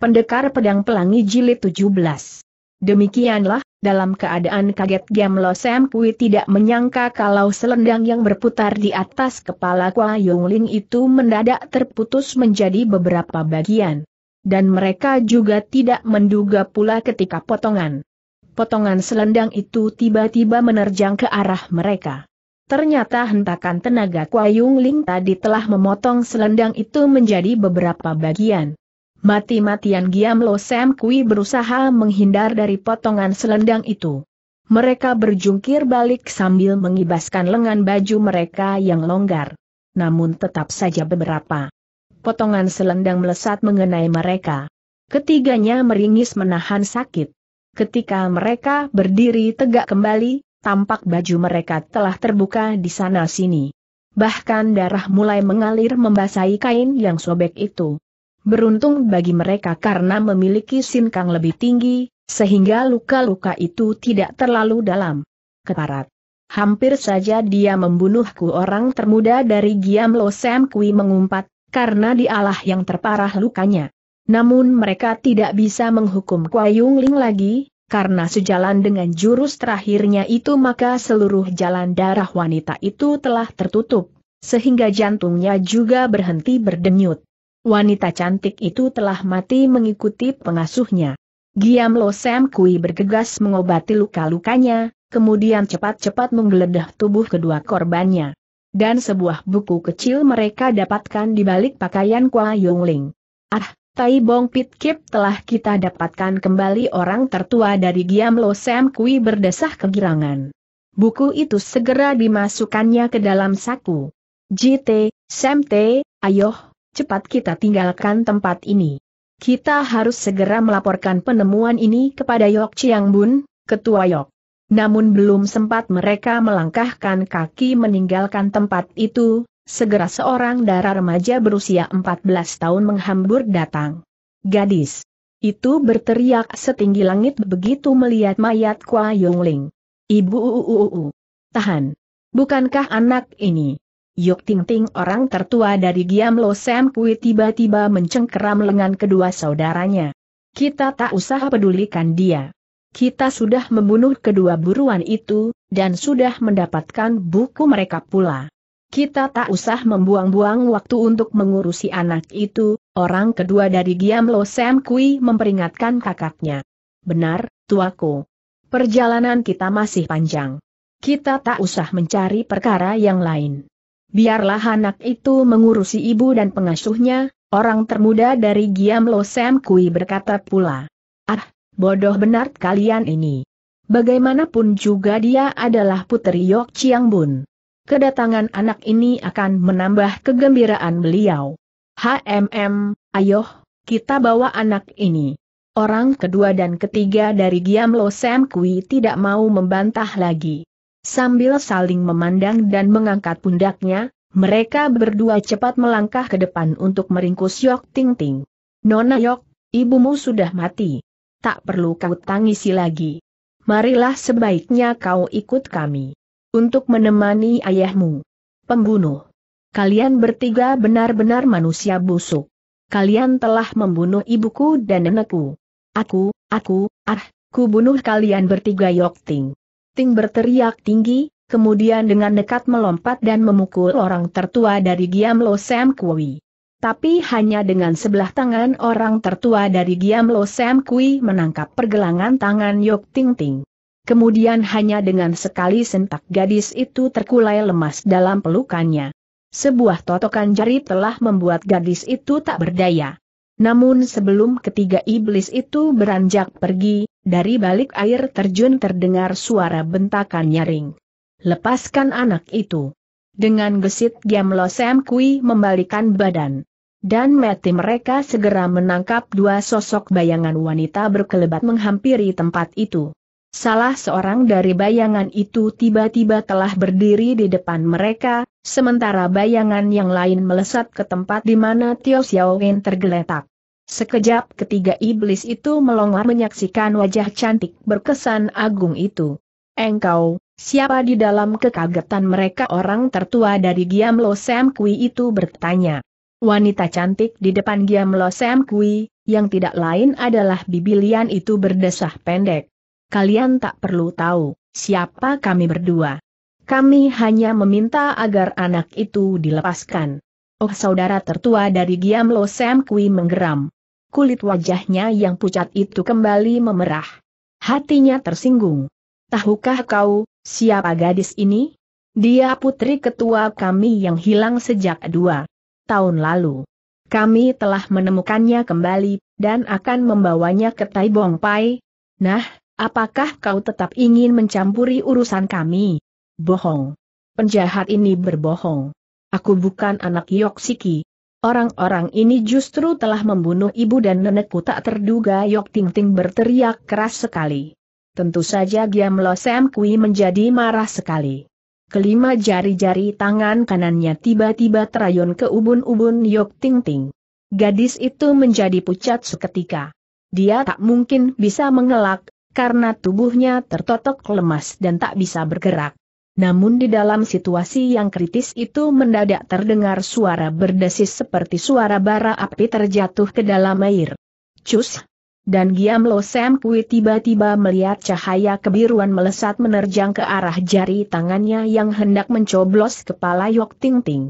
Pendekar Pedang Pelangi Jilid 17 Demikianlah, dalam keadaan kaget Gamlo Sam Kui tidak menyangka kalau selendang yang berputar di atas kepala Kwa Yongling itu mendadak terputus menjadi beberapa bagian. Dan mereka juga tidak menduga pula ketika potongan. Potongan selendang itu tiba-tiba menerjang ke arah mereka. Ternyata hentakan tenaga Kwa Yongling tadi telah memotong selendang itu menjadi beberapa bagian. Mati-matian Giam Lo Sam Kui berusaha menghindar dari potongan selendang itu. Mereka berjungkir balik sambil mengibaskan lengan baju mereka yang longgar. Namun tetap saja beberapa potongan selendang melesat mengenai mereka. Ketiganya meringis menahan sakit. Ketika mereka berdiri tegak kembali, tampak baju mereka telah terbuka di sana-sini. Bahkan darah mulai mengalir membasahi kain yang sobek itu. Beruntung bagi mereka karena memiliki sinkang lebih tinggi, sehingga luka-luka itu tidak terlalu dalam. Keparat. Hampir saja dia membunuhku orang termuda dari Giam Lo Sam Kui mengumpat, karena dialah yang terparah lukanya. Namun mereka tidak bisa menghukum Kuayung Ling lagi, karena sejalan dengan jurus terakhirnya itu maka seluruh jalan darah wanita itu telah tertutup, sehingga jantungnya juga berhenti berdenyut. Wanita cantik itu telah mati mengikuti pengasuhnya. Giam Lo Sam Kui bergegas mengobati luka-lukanya, kemudian cepat-cepat menggeledah tubuh kedua korbannya. Dan sebuah buku kecil mereka dapatkan di balik pakaian Kwa Ling. Ah, Tai Bong Pit Kip telah kita dapatkan kembali orang tertua dari Giam Lo Sam Kui berdesah kegirangan. Buku itu segera dimasukkannya ke dalam saku. JT, Sam T, ayoh, cepat kita tinggalkan tempat ini. Kita harus segera melaporkan penemuan ini kepada Yok Chiang Bun, Ketua Yok. Namun belum sempat mereka melangkahkan kaki meninggalkan tempat itu, segera seorang darah remaja berusia 14 tahun menghambur datang. Gadis. Itu berteriak setinggi langit begitu melihat mayat Kwa Ling. Ibu Tahan. Bukankah anak ini? Yuk, Ting Ting orang tertua dari Giam Lo Sam Kui tiba-tiba mencengkeram lengan kedua saudaranya. Kita tak usah pedulikan dia. Kita sudah membunuh kedua buruan itu, dan sudah mendapatkan buku mereka pula. Kita tak usah membuang-buang waktu untuk mengurusi anak itu, orang kedua dari Giam Lo Sam Kui memperingatkan kakaknya. Benar, tuaku. Perjalanan kita masih panjang. Kita tak usah mencari perkara yang lain biarlah anak itu mengurusi ibu dan pengasuhnya, orang termuda dari Giam Lo Sam Kui berkata pula. Ah, bodoh benar kalian ini. Bagaimanapun juga dia adalah putri Yok Chiang Bun. Kedatangan anak ini akan menambah kegembiraan beliau. HMM, ayo, kita bawa anak ini. Orang kedua dan ketiga dari Giam Lo Sam Kui tidak mau membantah lagi. Sambil saling memandang dan mengangkat pundaknya, mereka berdua cepat melangkah ke depan untuk meringkus Yok Ting Ting. Nona Yok, ibumu sudah mati. Tak perlu kau tangisi lagi. Marilah sebaiknya kau ikut kami. Untuk menemani ayahmu. Pembunuh. Kalian bertiga benar-benar manusia busuk. Kalian telah membunuh ibuku dan nenekku. Aku, aku, ah, ku bunuh kalian bertiga Yok Ting. Ting berteriak tinggi, kemudian dengan nekat melompat dan memukul orang tertua dari Giam Lo Sam Kui. Tapi hanya dengan sebelah tangan orang tertua dari Giam Lo Sam Kui menangkap pergelangan tangan Yok Ting Ting. Kemudian hanya dengan sekali sentak gadis itu terkulai lemas dalam pelukannya. Sebuah totokan jari telah membuat gadis itu tak berdaya. Namun sebelum ketiga iblis itu beranjak pergi, dari balik air terjun terdengar suara bentakan nyaring. Lepaskan anak itu. Dengan gesit Giamlo Sam Kui membalikan badan. Dan mati mereka segera menangkap dua sosok bayangan wanita berkelebat menghampiri tempat itu. Salah seorang dari bayangan itu tiba-tiba telah berdiri di depan mereka, sementara bayangan yang lain melesat ke tempat di mana Tio Xiaowen tergeletak. Sekejap ketiga iblis itu melongar menyaksikan wajah cantik berkesan agung itu. Engkau, siapa di dalam kekagetan mereka orang tertua dari Giam Lo Sam Kui itu bertanya. Wanita cantik di depan Giam Lo Sam Kui, yang tidak lain adalah bibilian itu berdesah pendek. Kalian tak perlu tahu, siapa kami berdua. Kami hanya meminta agar anak itu dilepaskan. Oh saudara tertua dari Giam Lo Sam Kui menggeram kulit wajahnya yang pucat itu kembali memerah. Hatinya tersinggung. Tahukah kau, siapa gadis ini? Dia putri ketua kami yang hilang sejak dua tahun lalu. Kami telah menemukannya kembali, dan akan membawanya ke Taibong Pai. Nah, apakah kau tetap ingin mencampuri urusan kami? Bohong. Penjahat ini berbohong. Aku bukan anak Yoksiki, Orang-orang ini justru telah membunuh ibu dan nenekku tak terduga Yok Ting Ting berteriak keras sekali. Tentu saja Giam Lo Sam Kui menjadi marah sekali. Kelima jari-jari tangan kanannya tiba-tiba terayun ke ubun-ubun Yok Ting Ting. Gadis itu menjadi pucat seketika. Dia tak mungkin bisa mengelak, karena tubuhnya tertotok lemas dan tak bisa bergerak. Namun di dalam situasi yang kritis itu mendadak terdengar suara berdesis seperti suara bara api terjatuh ke dalam air. Cus! Dan Giam Lo Sam Kui tiba-tiba melihat cahaya kebiruan melesat menerjang ke arah jari tangannya yang hendak mencoblos kepala Yok Ting Ting.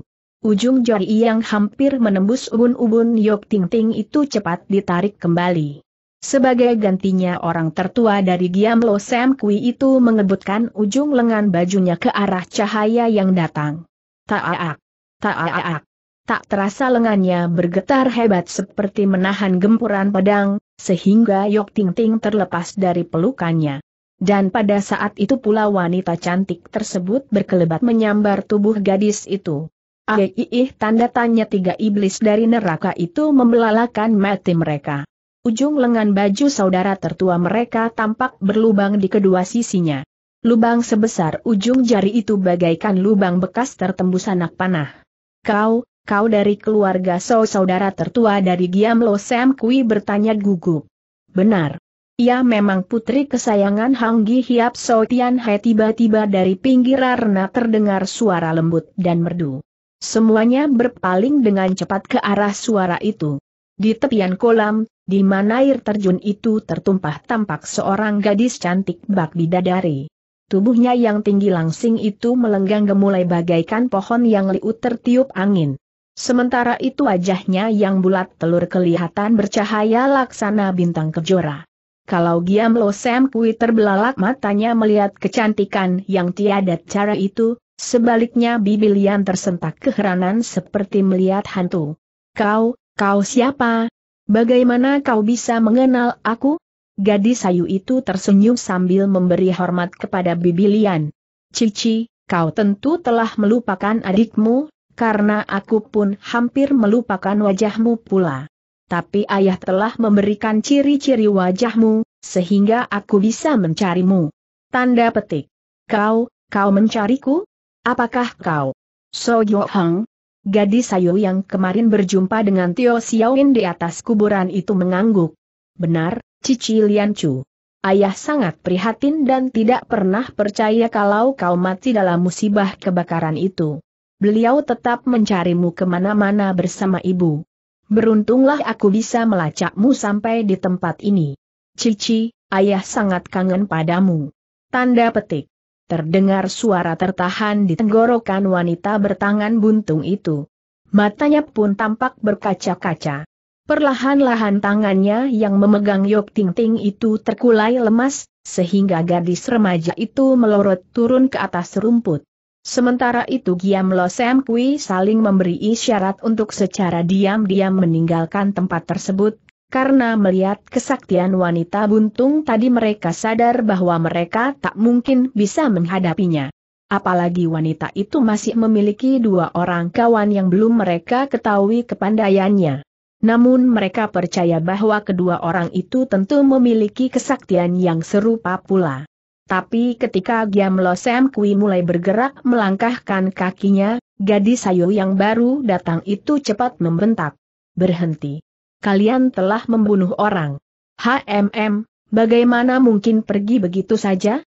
Ujung jari yang hampir menembus ubun-ubun Yok Ting Ting itu cepat ditarik kembali. Sebagai gantinya orang tertua dari Giam Lo Sam Kui itu mengebutkan ujung lengan bajunya ke arah cahaya yang datang. Ta'aak, ta'aak. Tak terasa lengannya bergetar hebat seperti menahan gempuran pedang, sehingga Yok Ting Ting terlepas dari pelukannya. Dan pada saat itu pula wanita cantik tersebut berkelebat menyambar tubuh gadis itu. Aiih ah, tanda tanya tiga iblis dari neraka itu membelalakan mati mereka. Ujung lengan baju saudara tertua mereka tampak berlubang di kedua sisinya. Lubang sebesar ujung jari itu bagaikan lubang bekas tertembus anak panah. Kau, kau dari keluarga So saudara tertua dari Giam Lo Sam Kui bertanya gugup. Benar. Ia memang putri kesayangan Hang Gi Hiap So Tian Hai tiba-tiba dari pinggir arena terdengar suara lembut dan merdu. Semuanya berpaling dengan cepat ke arah suara itu. Di tepian kolam, di mana air terjun itu tertumpah tampak seorang gadis cantik bak bidadari. Tubuhnya yang tinggi langsing itu melenggang gemulai bagaikan pohon yang liut tertiup angin. Sementara itu wajahnya yang bulat telur kelihatan bercahaya laksana bintang kejora. Kalau Giam Lo Sam Kui terbelalak matanya melihat kecantikan yang tiada cara itu, sebaliknya Bibilian tersentak keheranan seperti melihat hantu. Kau, kau siapa? Bagaimana kau bisa mengenal aku? Gadis sayu itu tersenyum sambil memberi hormat kepada Bibilian. Cici, kau tentu telah melupakan adikmu, karena aku pun hampir melupakan wajahmu pula. Tapi ayah telah memberikan ciri-ciri wajahmu, sehingga aku bisa mencarimu. Tanda petik. Kau, kau mencariku? Apakah kau? So Yo Hang, Gadis Ayu yang kemarin berjumpa dengan Tio Xiaoin di atas kuburan itu mengangguk. Benar, Cici Lian Chu. Ayah sangat prihatin dan tidak pernah percaya kalau kau mati dalam musibah kebakaran itu. Beliau tetap mencarimu kemana-mana bersama ibu. Beruntunglah aku bisa melacakmu sampai di tempat ini. Cici, ayah sangat kangen padamu. Tanda petik terdengar suara tertahan di tenggorokan wanita bertangan buntung itu. Matanya pun tampak berkaca-kaca. Perlahan-lahan tangannya yang memegang yok ting-ting itu terkulai lemas, sehingga gadis remaja itu melorot turun ke atas rumput. Sementara itu Giam Lo Sam Kui saling memberi isyarat untuk secara diam-diam meninggalkan tempat tersebut, karena melihat kesaktian wanita buntung tadi mereka sadar bahwa mereka tak mungkin bisa menghadapinya. Apalagi wanita itu masih memiliki dua orang kawan yang belum mereka ketahui kepandaiannya. Namun mereka percaya bahwa kedua orang itu tentu memiliki kesaktian yang serupa pula. Tapi ketika Giam Lo Sam Kui mulai bergerak melangkahkan kakinya, gadis sayu yang baru datang itu cepat membentak. Berhenti kalian telah membunuh orang. HMM, bagaimana mungkin pergi begitu saja?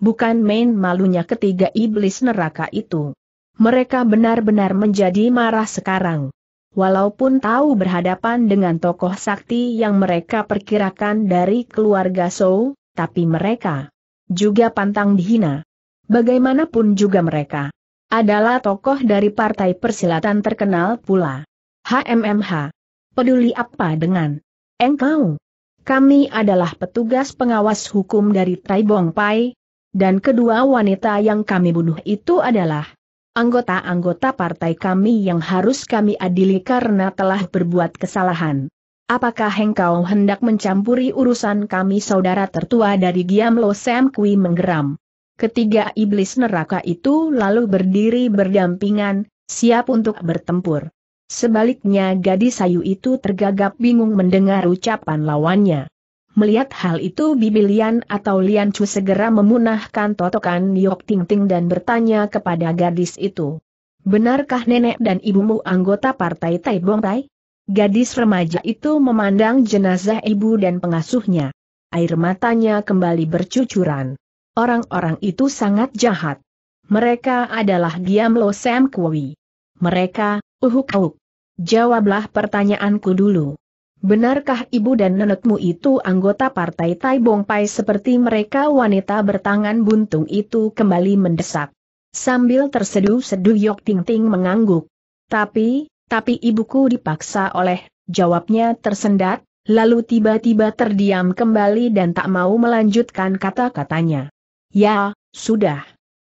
Bukan main malunya ketiga iblis neraka itu. Mereka benar-benar menjadi marah sekarang. Walaupun tahu berhadapan dengan tokoh sakti yang mereka perkirakan dari keluarga Sou, tapi mereka juga pantang dihina. Bagaimanapun juga mereka adalah tokoh dari partai persilatan terkenal pula. HMMH, peduli apa dengan engkau. Kami adalah petugas pengawas hukum dari Bong Pai, dan kedua wanita yang kami bunuh itu adalah anggota-anggota partai kami yang harus kami adili karena telah berbuat kesalahan. Apakah engkau hendak mencampuri urusan kami saudara tertua dari Giam Lo Sam Kui menggeram? Ketiga iblis neraka itu lalu berdiri berdampingan, siap untuk bertempur. Sebaliknya gadis sayu itu tergagap bingung mendengar ucapan lawannya. Melihat hal itu Bibilian atau Lian Chu segera memunahkan totokan Yok Ting Ting dan bertanya kepada gadis itu. Benarkah nenek dan ibumu anggota partai Tai Bong Tai? Gadis remaja itu memandang jenazah ibu dan pengasuhnya. Air matanya kembali bercucuran. Orang-orang itu sangat jahat. Mereka adalah Giam Lo Sam Kui. Mereka, uhuk-uhuk. Jawablah pertanyaanku dulu. Benarkah ibu dan nenekmu itu anggota partai Tai Bong Pai seperti mereka wanita bertangan buntung itu kembali mendesak? Sambil terseduh-seduh Yok Ting Ting mengangguk. Tapi, tapi ibuku dipaksa oleh, jawabnya tersendat, lalu tiba-tiba terdiam kembali dan tak mau melanjutkan kata-katanya. Ya, sudah.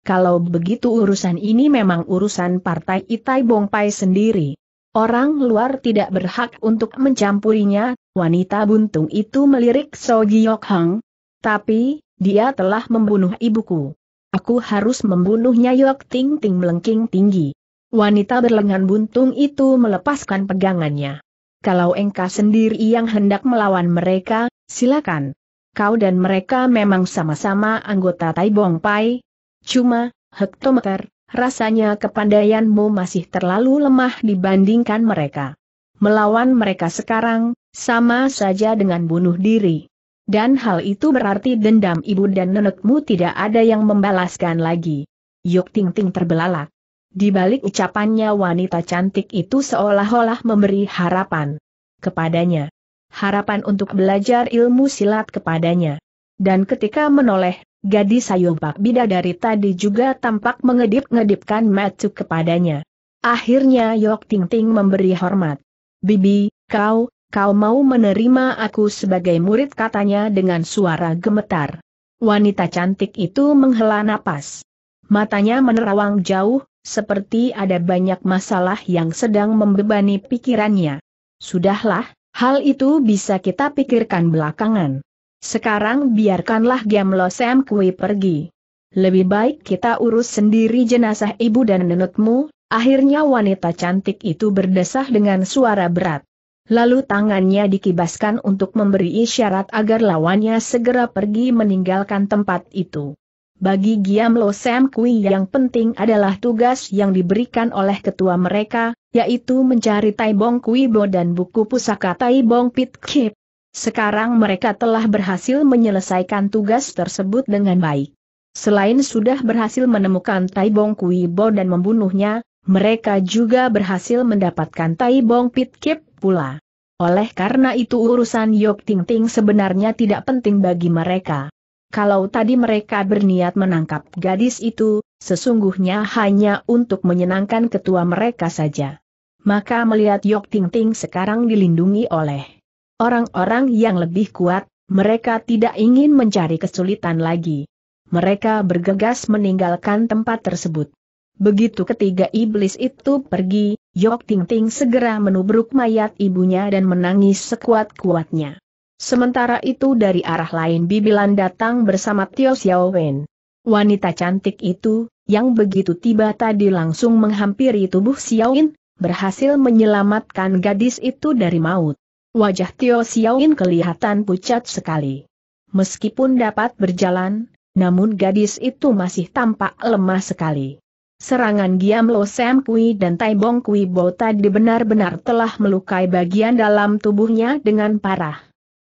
Kalau begitu urusan ini memang urusan partai Itai Bongpai sendiri. Orang luar tidak berhak untuk mencampurinya, wanita buntung itu melirik So Giyok Hang. Tapi, dia telah membunuh ibuku. Aku harus membunuhnya Yok Ting Ting melengking tinggi. Wanita berlengan buntung itu melepaskan pegangannya. Kalau engkau sendiri yang hendak melawan mereka, silakan. Kau dan mereka memang sama-sama anggota Taibong Pai. Cuma, hektometer, Rasanya kepandaianmu masih terlalu lemah dibandingkan mereka. Melawan mereka sekarang, sama saja dengan bunuh diri. Dan hal itu berarti dendam ibu dan nenekmu tidak ada yang membalaskan lagi. Yuk Ting Ting terbelalak. Di balik ucapannya wanita cantik itu seolah-olah memberi harapan kepadanya. Harapan untuk belajar ilmu silat kepadanya. Dan ketika menoleh gadis Sayung Pak dari tadi juga tampak mengedip-ngedipkan matuk kepadanya. Akhirnya Yok Ting Ting memberi hormat. Bibi, kau, kau mau menerima aku sebagai murid katanya dengan suara gemetar. Wanita cantik itu menghela napas. Matanya menerawang jauh, seperti ada banyak masalah yang sedang membebani pikirannya. Sudahlah, hal itu bisa kita pikirkan belakangan. Sekarang biarkanlah Gemlo Sam Kui pergi. Lebih baik kita urus sendiri jenazah ibu dan nenekmu, akhirnya wanita cantik itu berdesah dengan suara berat. Lalu tangannya dikibaskan untuk memberi isyarat agar lawannya segera pergi meninggalkan tempat itu. Bagi Giam Lo Sam Kui yang penting adalah tugas yang diberikan oleh ketua mereka, yaitu mencari Taibong Kui Bo dan buku pusaka Taibong Pit Kip. Sekarang mereka telah berhasil menyelesaikan tugas tersebut dengan baik. Selain sudah berhasil menemukan Tai Bong Kui Bo dan membunuhnya, mereka juga berhasil mendapatkan Tai Bong Pit Kip pula. Oleh karena itu urusan Yok Ting Ting sebenarnya tidak penting bagi mereka. Kalau tadi mereka berniat menangkap gadis itu, sesungguhnya hanya untuk menyenangkan ketua mereka saja. Maka melihat Yok Ting Ting sekarang dilindungi oleh Orang-orang yang lebih kuat, mereka tidak ingin mencari kesulitan lagi. Mereka bergegas meninggalkan tempat tersebut. Begitu ketiga iblis itu pergi, Yok Ting Ting segera menubruk mayat ibunya dan menangis sekuat-kuatnya. Sementara itu dari arah lain Bibilan datang bersama Tio Xiao Wen. Wanita cantik itu, yang begitu tiba tadi langsung menghampiri tubuh Xiao Wen, berhasil menyelamatkan gadis itu dari maut. Wajah Tio Xiaoin kelihatan pucat sekali. Meskipun dapat berjalan, namun gadis itu masih tampak lemah sekali. Serangan Giam Lo Sam Kui dan Tai Bong Kui Bota benar-benar telah melukai bagian dalam tubuhnya dengan parah.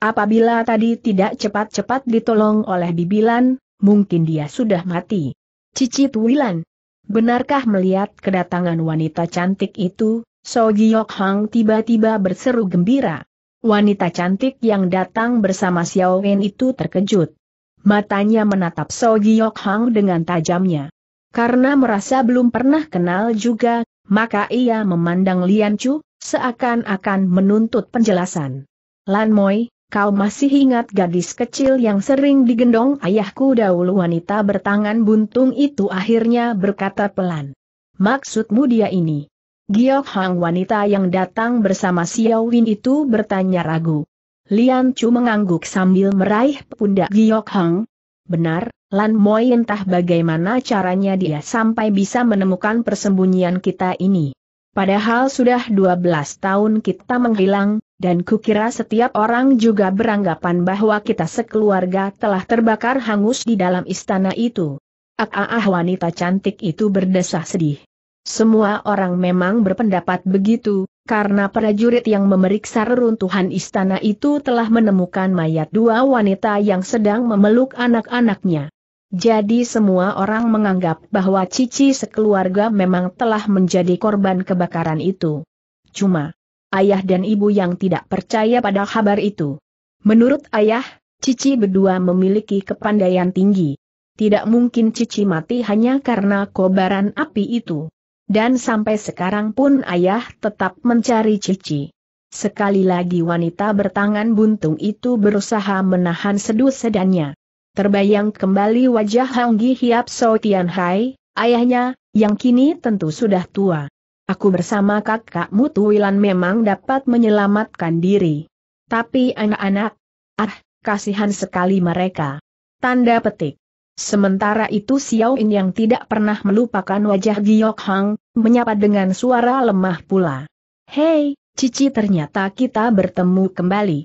Apabila tadi tidak cepat-cepat ditolong oleh Bibilan, mungkin dia sudah mati. Cicit Wilan. Benarkah melihat kedatangan wanita cantik itu, So Giok Hang tiba-tiba berseru gembira. Wanita cantik yang datang bersama Xiao Wen itu terkejut. Matanya menatap So Giok Hang dengan tajamnya. Karena merasa belum pernah kenal juga, maka ia memandang Lian Chu, seakan-akan menuntut penjelasan. Lan Moi, kau masih ingat gadis kecil yang sering digendong ayahku dahulu wanita bertangan buntung itu akhirnya berkata pelan. Maksudmu dia ini? Giok Hang wanita yang datang bersama Xiao Win itu bertanya ragu. Lian Chu mengangguk sambil meraih pundak Giok Hang. Benar, Lan Moi entah bagaimana caranya dia sampai bisa menemukan persembunyian kita ini. Padahal sudah 12 tahun kita menghilang, dan kukira setiap orang juga beranggapan bahwa kita sekeluarga telah terbakar hangus di dalam istana itu. Ah, ah, ah wanita cantik itu berdesah sedih. Semua orang memang berpendapat begitu, karena prajurit yang memeriksa reruntuhan istana itu telah menemukan mayat dua wanita yang sedang memeluk anak-anaknya. Jadi semua orang menganggap bahwa Cici sekeluarga memang telah menjadi korban kebakaran itu. Cuma, ayah dan ibu yang tidak percaya pada kabar itu. Menurut ayah, Cici berdua memiliki kepandaian tinggi. Tidak mungkin Cici mati hanya karena kobaran api itu. Dan sampai sekarang pun ayah tetap mencari Cici. Sekali lagi wanita bertangan buntung itu berusaha menahan seduh sedannya. Terbayang kembali wajah Honggi Hiap So Tian Hai, ayahnya, yang kini tentu sudah tua. Aku bersama kakakmu Tuwilan memang dapat menyelamatkan diri. Tapi anak-anak, ah, kasihan sekali mereka. Tanda petik. Sementara itu Xiao Yin yang tidak pernah melupakan wajah Giok Hang, menyapa dengan suara lemah pula. Hei, Cici ternyata kita bertemu kembali.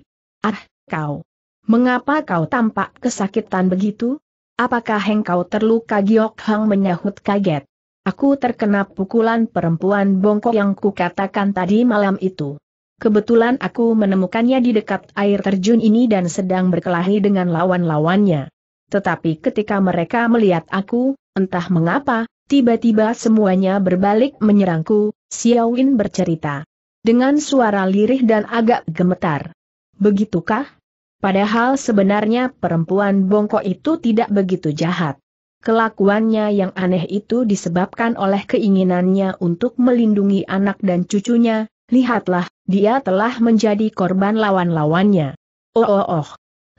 Ah, kau. Mengapa kau tampak kesakitan begitu? Apakah engkau terluka Giok Hang menyahut kaget? Aku terkena pukulan perempuan bongkok yang kukatakan tadi malam itu. Kebetulan aku menemukannya di dekat air terjun ini dan sedang berkelahi dengan lawan-lawannya. Tetapi ketika mereka melihat aku, entah mengapa, tiba-tiba semuanya berbalik menyerangku, Xiaowin bercerita. Dengan suara lirih dan agak gemetar. Begitukah? Padahal sebenarnya perempuan bongkok itu tidak begitu jahat. Kelakuannya yang aneh itu disebabkan oleh keinginannya untuk melindungi anak dan cucunya, lihatlah, dia telah menjadi korban lawan-lawannya. Oh oh oh.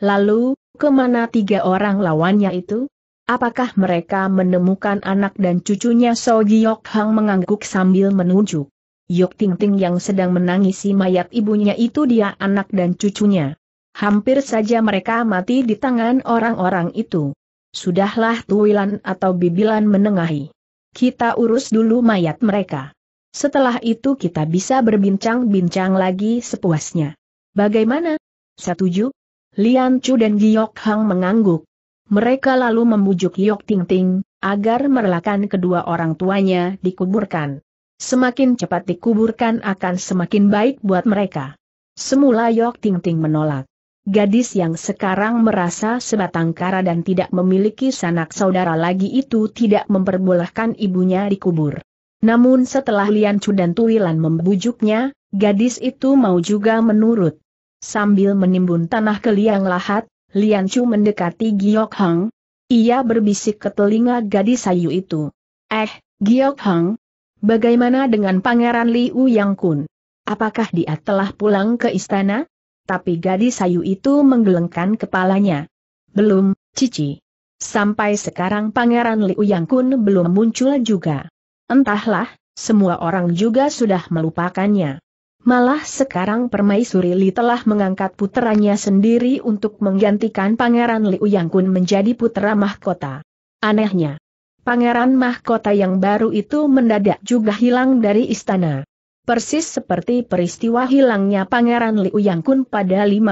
Lalu, kemana tiga orang lawannya itu? Apakah mereka menemukan anak dan cucunya So Giyok Hang mengangguk sambil menunjuk. Yok Ting Ting yang sedang menangisi mayat ibunya itu dia anak dan cucunya. Hampir saja mereka mati di tangan orang-orang itu. Sudahlah Tuilan atau Bibilan menengahi. Kita urus dulu mayat mereka. Setelah itu kita bisa berbincang-bincang lagi sepuasnya. Bagaimana? Setuju? Lian Chu dan Giok Hang mengangguk. Mereka lalu membujuk Yok Ting Ting, agar merelakan kedua orang tuanya dikuburkan. Semakin cepat dikuburkan akan semakin baik buat mereka. Semula Yok Ting Ting menolak. Gadis yang sekarang merasa sebatang kara dan tidak memiliki sanak saudara lagi itu tidak memperbolehkan ibunya dikubur. Namun setelah Lian Chu dan Tuilan membujuknya, gadis itu mau juga menurut. Sambil menimbun tanah ke liang lahat, Lian Chu mendekati Giok Hang. Ia berbisik ke telinga gadis sayu itu. Eh, Giok Hang, bagaimana dengan Pangeran Liu Yang Kun? Apakah dia telah pulang ke istana? Tapi gadis sayu itu menggelengkan kepalanya. Belum, Cici. Sampai sekarang Pangeran Liu Yang Kun belum muncul juga. Entahlah, semua orang juga sudah melupakannya. Malah sekarang Permaisuri Li telah mengangkat puteranya sendiri untuk menggantikan Pangeran Liu Yang menjadi putera mahkota. Anehnya, Pangeran mahkota yang baru itu mendadak juga hilang dari istana. Persis seperti peristiwa hilangnya Pangeran Liu Yang pada 15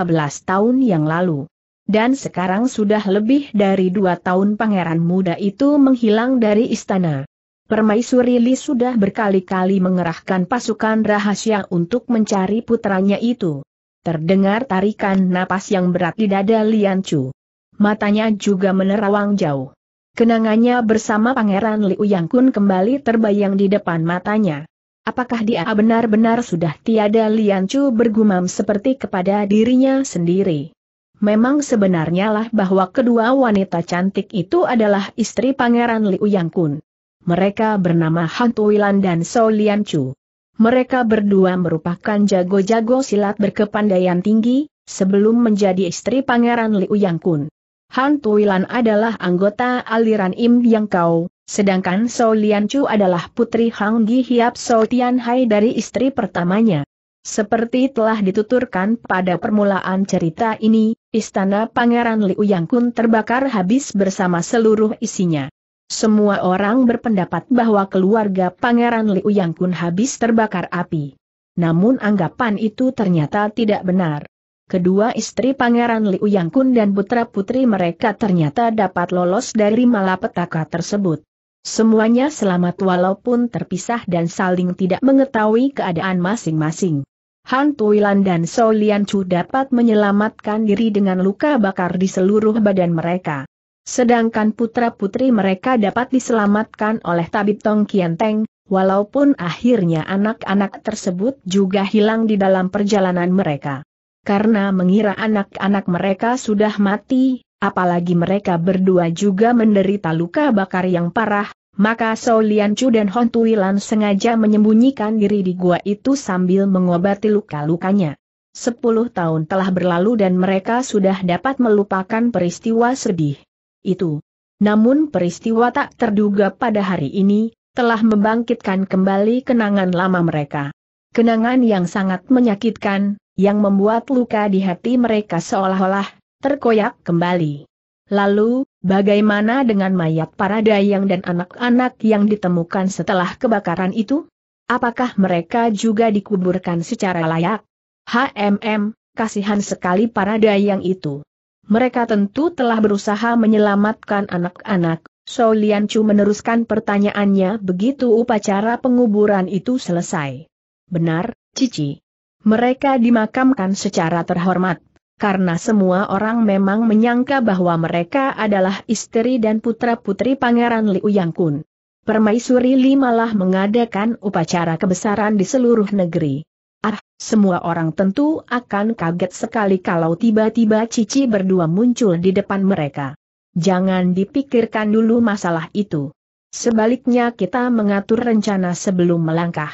tahun yang lalu. Dan sekarang sudah lebih dari dua tahun pangeran muda itu menghilang dari istana. Permaisuri Li sudah berkali-kali mengerahkan pasukan rahasia untuk mencari putranya itu. Terdengar tarikan napas yang berat di dada Lian Chu. Matanya juga menerawang jauh. Kenangannya bersama Pangeran Li Yang Kun kembali terbayang di depan matanya. Apakah dia benar-benar sudah tiada Lian Chu bergumam seperti kepada dirinya sendiri? Memang sebenarnya lah bahwa kedua wanita cantik itu adalah istri Pangeran Li Yang Kun mereka bernama Han Tuilan dan So Lian Chu. Mereka berdua merupakan jago-jago silat berkepandaian tinggi, sebelum menjadi istri Pangeran Liu Yang Kun. Han Tuilan adalah anggota aliran Im Yang Kau, sedangkan So Lian Chu adalah putri Hang Gi Hiap So Tian Hai dari istri pertamanya. Seperti telah dituturkan pada permulaan cerita ini, istana Pangeran Liu Yang Kun terbakar habis bersama seluruh isinya. Semua orang berpendapat bahwa keluarga Pangeran Liu Yang Kun habis terbakar api. Namun anggapan itu ternyata tidak benar. Kedua istri Pangeran Liu Yang Kun dan putra-putri mereka ternyata dapat lolos dari malapetaka tersebut. Semuanya selamat walaupun terpisah dan saling tidak mengetahui keadaan masing-masing. Han Tuilan dan Solian Chu dapat menyelamatkan diri dengan luka bakar di seluruh badan mereka. Sedangkan putra-putri mereka dapat diselamatkan oleh tabib Tong Teng, walaupun akhirnya anak-anak tersebut juga hilang di dalam perjalanan mereka. Karena mengira anak-anak mereka sudah mati, apalagi mereka berdua juga menderita luka bakar yang parah, maka So Lian Chu dan Hon Tui Lan sengaja menyembunyikan diri di gua itu sambil mengobati luka-lukanya. Sepuluh tahun telah berlalu dan mereka sudah dapat melupakan peristiwa sedih itu. Namun peristiwa tak terduga pada hari ini, telah membangkitkan kembali kenangan lama mereka. Kenangan yang sangat menyakitkan, yang membuat luka di hati mereka seolah-olah terkoyak kembali. Lalu, bagaimana dengan mayat para dayang dan anak-anak yang ditemukan setelah kebakaran itu? Apakah mereka juga dikuburkan secara layak? HMM, kasihan sekali para dayang itu mereka tentu telah berusaha menyelamatkan anak-anak. So Lian Chu meneruskan pertanyaannya begitu upacara penguburan itu selesai. Benar, Cici. Mereka dimakamkan secara terhormat karena semua orang memang menyangka bahwa mereka adalah istri dan putra-putri Pangeran Liu Yang Kun. Permaisuri Li malah mengadakan upacara kebesaran di seluruh negeri. Ah, semua orang tentu akan kaget sekali kalau tiba-tiba Cici berdua muncul di depan mereka. Jangan dipikirkan dulu masalah itu. Sebaliknya kita mengatur rencana sebelum melangkah.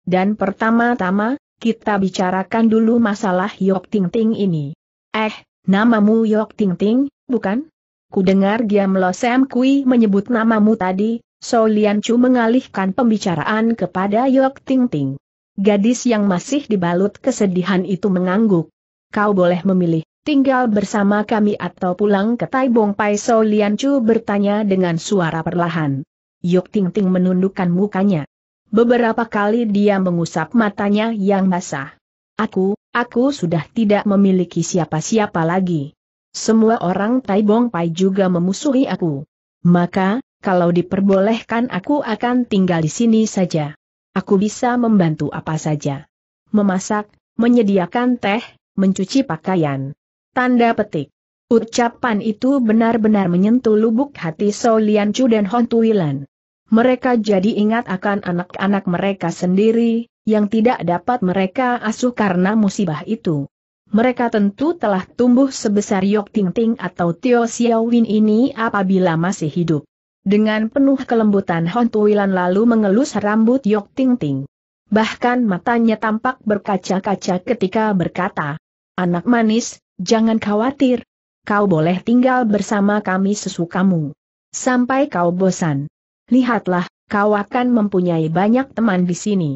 Dan pertama-tama, kita bicarakan dulu masalah Yok Ting Ting ini. Eh, namamu Yok Ting Ting, bukan? Kudengar dengar Giam Lo Sam Kui menyebut namamu tadi, So Lian Chu mengalihkan pembicaraan kepada Yok Ting Ting. Gadis yang masih dibalut kesedihan itu mengangguk. Kau boleh memilih, tinggal bersama kami atau pulang ke Taibong Pai So Lian Chu bertanya dengan suara perlahan. Yuk Ting Ting menundukkan mukanya. Beberapa kali dia mengusap matanya yang basah. Aku, aku sudah tidak memiliki siapa-siapa lagi. Semua orang Taibong Pai juga memusuhi aku. Maka, kalau diperbolehkan aku akan tinggal di sini saja. Aku bisa membantu apa saja. Memasak, menyediakan teh, mencuci pakaian. Tanda petik. Ucapan itu benar-benar menyentuh lubuk hati Solian Chu dan Hon Tuilan. Mereka jadi ingat akan anak-anak mereka sendiri, yang tidak dapat mereka asuh karena musibah itu. Mereka tentu telah tumbuh sebesar Yok Ting Ting atau Tio Xiaowin ini apabila masih hidup. Dengan penuh kelembutan Hon Tuilan lalu mengelus rambut Yok Ting Ting. Bahkan matanya tampak berkaca-kaca ketika berkata, Anak manis, jangan khawatir. Kau boleh tinggal bersama kami sesukamu. Sampai kau bosan. Lihatlah, kau akan mempunyai banyak teman di sini.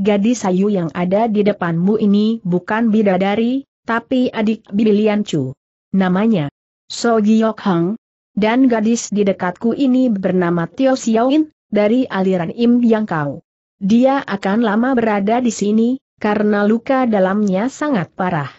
Gadis sayu yang ada di depanmu ini bukan bidadari, tapi adik Bilian Chu. Namanya, So Giok Hang, dan gadis di dekatku ini bernama Tio Xiaoin, dari aliran Im Yang Kau. Dia akan lama berada di sini, karena luka dalamnya sangat parah.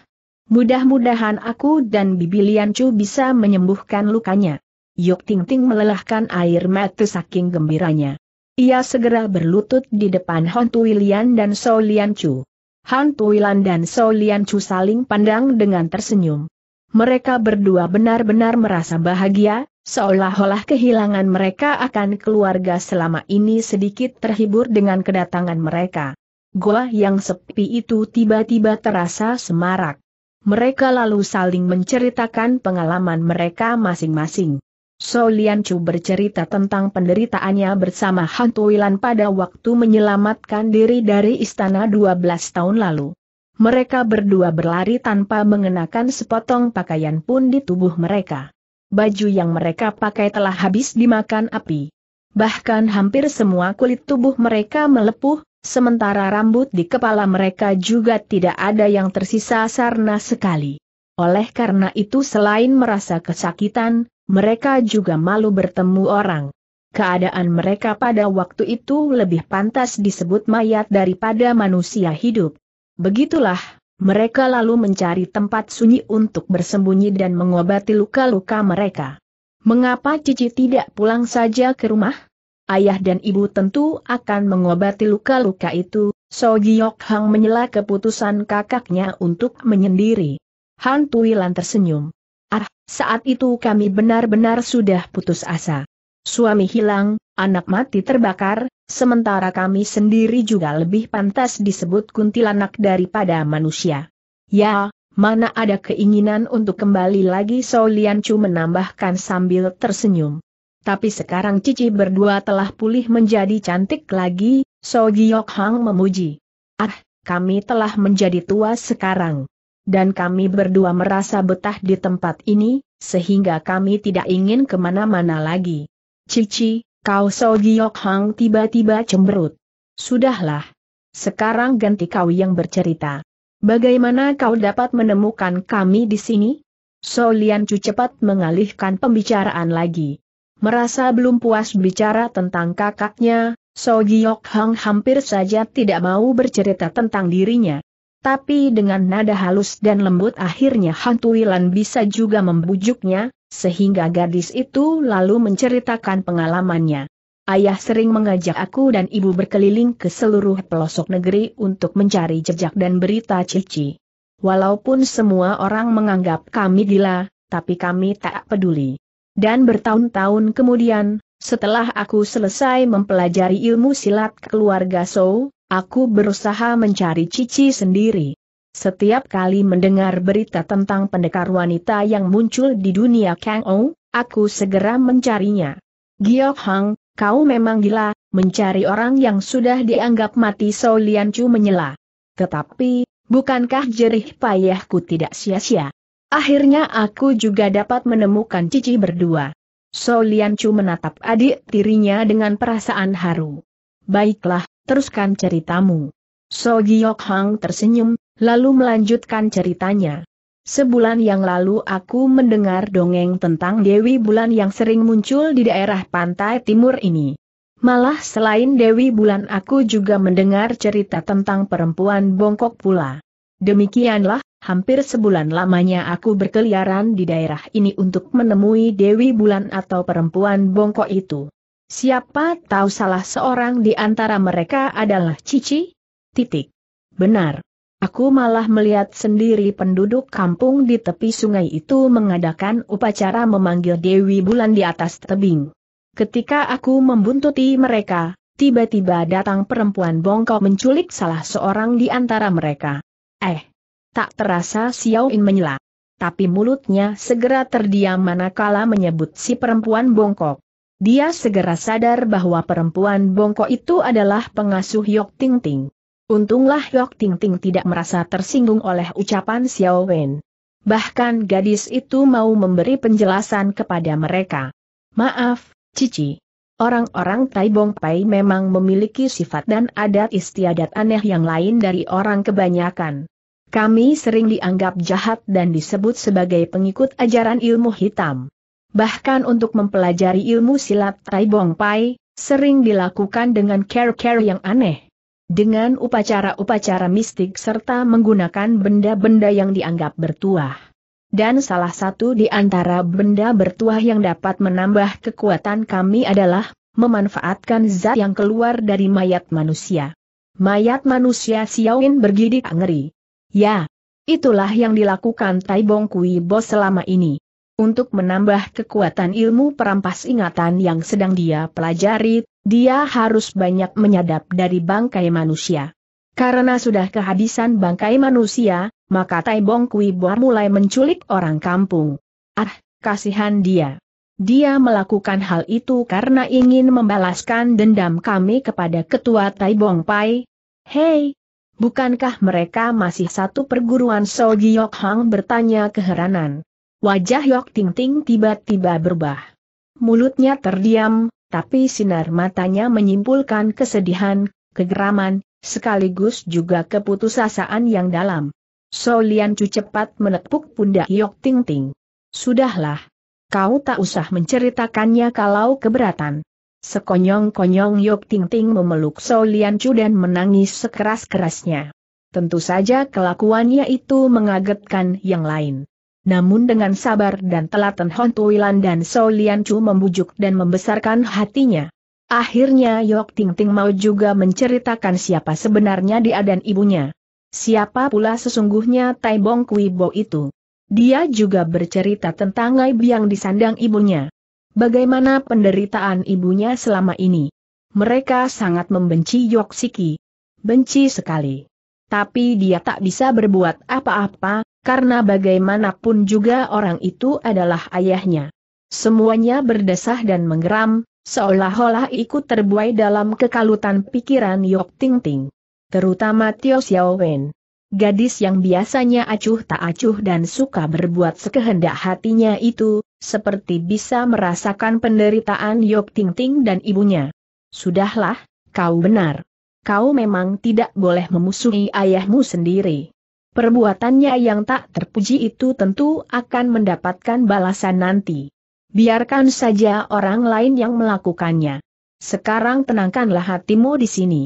Mudah-mudahan aku dan Bibi Chu bisa menyembuhkan lukanya. Yuk Ting Ting melelahkan air mata saking gembiranya. Ia segera berlutut di depan Han Tui Lian dan So Lian Chu. Han Tui Lian dan So Lian Chu saling pandang dengan tersenyum mereka berdua benar-benar merasa bahagia, seolah-olah kehilangan mereka akan keluarga selama ini sedikit terhibur dengan kedatangan mereka. Gua yang sepi itu tiba-tiba terasa semarak. Mereka lalu saling menceritakan pengalaman mereka masing-masing. So Lian Chu bercerita tentang penderitaannya bersama hantu Tuilan pada waktu menyelamatkan diri dari istana 12 tahun lalu mereka berdua berlari tanpa mengenakan sepotong pakaian pun di tubuh mereka. Baju yang mereka pakai telah habis dimakan api. Bahkan hampir semua kulit tubuh mereka melepuh, sementara rambut di kepala mereka juga tidak ada yang tersisa sarna sekali. Oleh karena itu selain merasa kesakitan, mereka juga malu bertemu orang. Keadaan mereka pada waktu itu lebih pantas disebut mayat daripada manusia hidup. Begitulah, mereka lalu mencari tempat sunyi untuk bersembunyi dan mengobati luka-luka mereka. Mengapa Cici tidak pulang saja ke rumah? Ayah dan ibu tentu akan mengobati luka-luka itu, So Giyok Hang menyela keputusan kakaknya untuk menyendiri. Han Lan tersenyum. Ah, saat itu kami benar-benar sudah putus asa. Suami hilang, anak mati terbakar, sementara kami sendiri juga lebih pantas disebut kuntilanak daripada manusia. Ya, mana ada keinginan untuk kembali lagi Solian Chu menambahkan sambil tersenyum. Tapi sekarang Cici berdua telah pulih menjadi cantik lagi, So Giok Hang memuji. Ah, kami telah menjadi tua sekarang. Dan kami berdua merasa betah di tempat ini, sehingga kami tidak ingin kemana-mana lagi. Cici, kau So Giok Hang tiba-tiba cemberut. Sudahlah. Sekarang ganti kau yang bercerita. Bagaimana kau dapat menemukan kami di sini? So Lian Chu cepat mengalihkan pembicaraan lagi. Merasa belum puas bicara tentang kakaknya, So Giok Hang hampir saja tidak mau bercerita tentang dirinya tapi dengan nada halus dan lembut akhirnya hantu Wilan bisa juga membujuknya, sehingga gadis itu lalu menceritakan pengalamannya. Ayah sering mengajak aku dan ibu berkeliling ke seluruh pelosok negeri untuk mencari jejak dan berita Cici. Walaupun semua orang menganggap kami gila, tapi kami tak peduli. Dan bertahun-tahun kemudian, setelah aku selesai mempelajari ilmu silat keluarga Sou, Aku berusaha mencari Cici sendiri. Setiap kali mendengar berita tentang pendekar wanita yang muncul di dunia Kang Ou, aku segera mencarinya. Giok Hang, kau memang gila, mencari orang yang sudah dianggap mati Sou Lian Chu menyela. Tetapi, bukankah jerih payahku tidak sia-sia? Akhirnya aku juga dapat menemukan Cici berdua. Sou Lian Chu menatap adik tirinya dengan perasaan haru. Baiklah, teruskan ceritamu. So Giok Hang tersenyum, lalu melanjutkan ceritanya. Sebulan yang lalu aku mendengar dongeng tentang Dewi Bulan yang sering muncul di daerah pantai timur ini. Malah selain Dewi Bulan aku juga mendengar cerita tentang perempuan bongkok pula. Demikianlah, hampir sebulan lamanya aku berkeliaran di daerah ini untuk menemui Dewi Bulan atau perempuan bongkok itu. Siapa tahu salah seorang di antara mereka adalah Cici? Titik. Benar. Aku malah melihat sendiri penduduk kampung di tepi sungai itu mengadakan upacara memanggil Dewi Bulan di atas tebing. Ketika aku membuntuti mereka, tiba-tiba datang perempuan bongkok menculik salah seorang di antara mereka. Eh, tak terasa Xiao Xiaoin menyela. Tapi mulutnya segera terdiam manakala menyebut si perempuan bongkok. Dia segera sadar bahwa perempuan bongkok itu adalah pengasuh Yok Ting Ting. Untunglah Yok Ting Ting tidak merasa tersinggung oleh ucapan Xiao Wen. Bahkan gadis itu mau memberi penjelasan kepada mereka. Maaf, Cici. Orang-orang Tai Bong Pai memang memiliki sifat dan adat istiadat aneh yang lain dari orang kebanyakan. Kami sering dianggap jahat dan disebut sebagai pengikut ajaran ilmu hitam bahkan untuk mempelajari ilmu silat Bong Pai, sering dilakukan dengan care-care yang aneh. Dengan upacara-upacara mistik serta menggunakan benda-benda yang dianggap bertuah. Dan salah satu di antara benda bertuah yang dapat menambah kekuatan kami adalah memanfaatkan zat yang keluar dari mayat manusia. Mayat manusia Xiaoin bergidik ngeri. Ya, itulah yang dilakukan Tai Bong Kui Bos selama ini untuk menambah kekuatan ilmu perampas ingatan yang sedang dia pelajari, dia harus banyak menyadap dari bangkai manusia. Karena sudah kehabisan bangkai manusia, maka Tai Bong Kui Boa mulai menculik orang kampung. Ah, kasihan dia. Dia melakukan hal itu karena ingin membalaskan dendam kami kepada ketua Tai Bong Pai. Hei, bukankah mereka masih satu perguruan So Giok Hang bertanya keheranan. Wajah Yok Ting Ting tiba-tiba berubah. Mulutnya terdiam, tapi sinar matanya menyimpulkan kesedihan, kegeraman, sekaligus juga keputusasaan yang dalam. So Lian Chu cepat menepuk pundak Yok Ting Ting. Sudahlah. Kau tak usah menceritakannya kalau keberatan. Sekonyong-konyong Yok Ting Ting memeluk So Lian Chu dan menangis sekeras-kerasnya. Tentu saja kelakuannya itu mengagetkan yang lain namun dengan sabar dan telaten Hon Tuilan dan So Lian Chu membujuk dan membesarkan hatinya. Akhirnya Yok Ting Ting mau juga menceritakan siapa sebenarnya dia dan ibunya. Siapa pula sesungguhnya Tai Bong Kui Bo itu. Dia juga bercerita tentang aib yang disandang ibunya. Bagaimana penderitaan ibunya selama ini. Mereka sangat membenci Yok Siki. Benci sekali. Tapi dia tak bisa berbuat apa-apa, karena bagaimanapun juga orang itu adalah ayahnya. Semuanya berdesah dan menggeram, seolah-olah ikut terbuai dalam kekalutan pikiran Yok Ting Ting. Terutama Tio Xiao Wen. Gadis yang biasanya acuh tak acuh dan suka berbuat sekehendak hatinya itu, seperti bisa merasakan penderitaan Yok Ting Ting dan ibunya. Sudahlah, kau benar. Kau memang tidak boleh memusuhi ayahmu sendiri. Perbuatannya yang tak terpuji itu tentu akan mendapatkan balasan nanti. Biarkan saja orang lain yang melakukannya. Sekarang tenangkanlah hatimu di sini.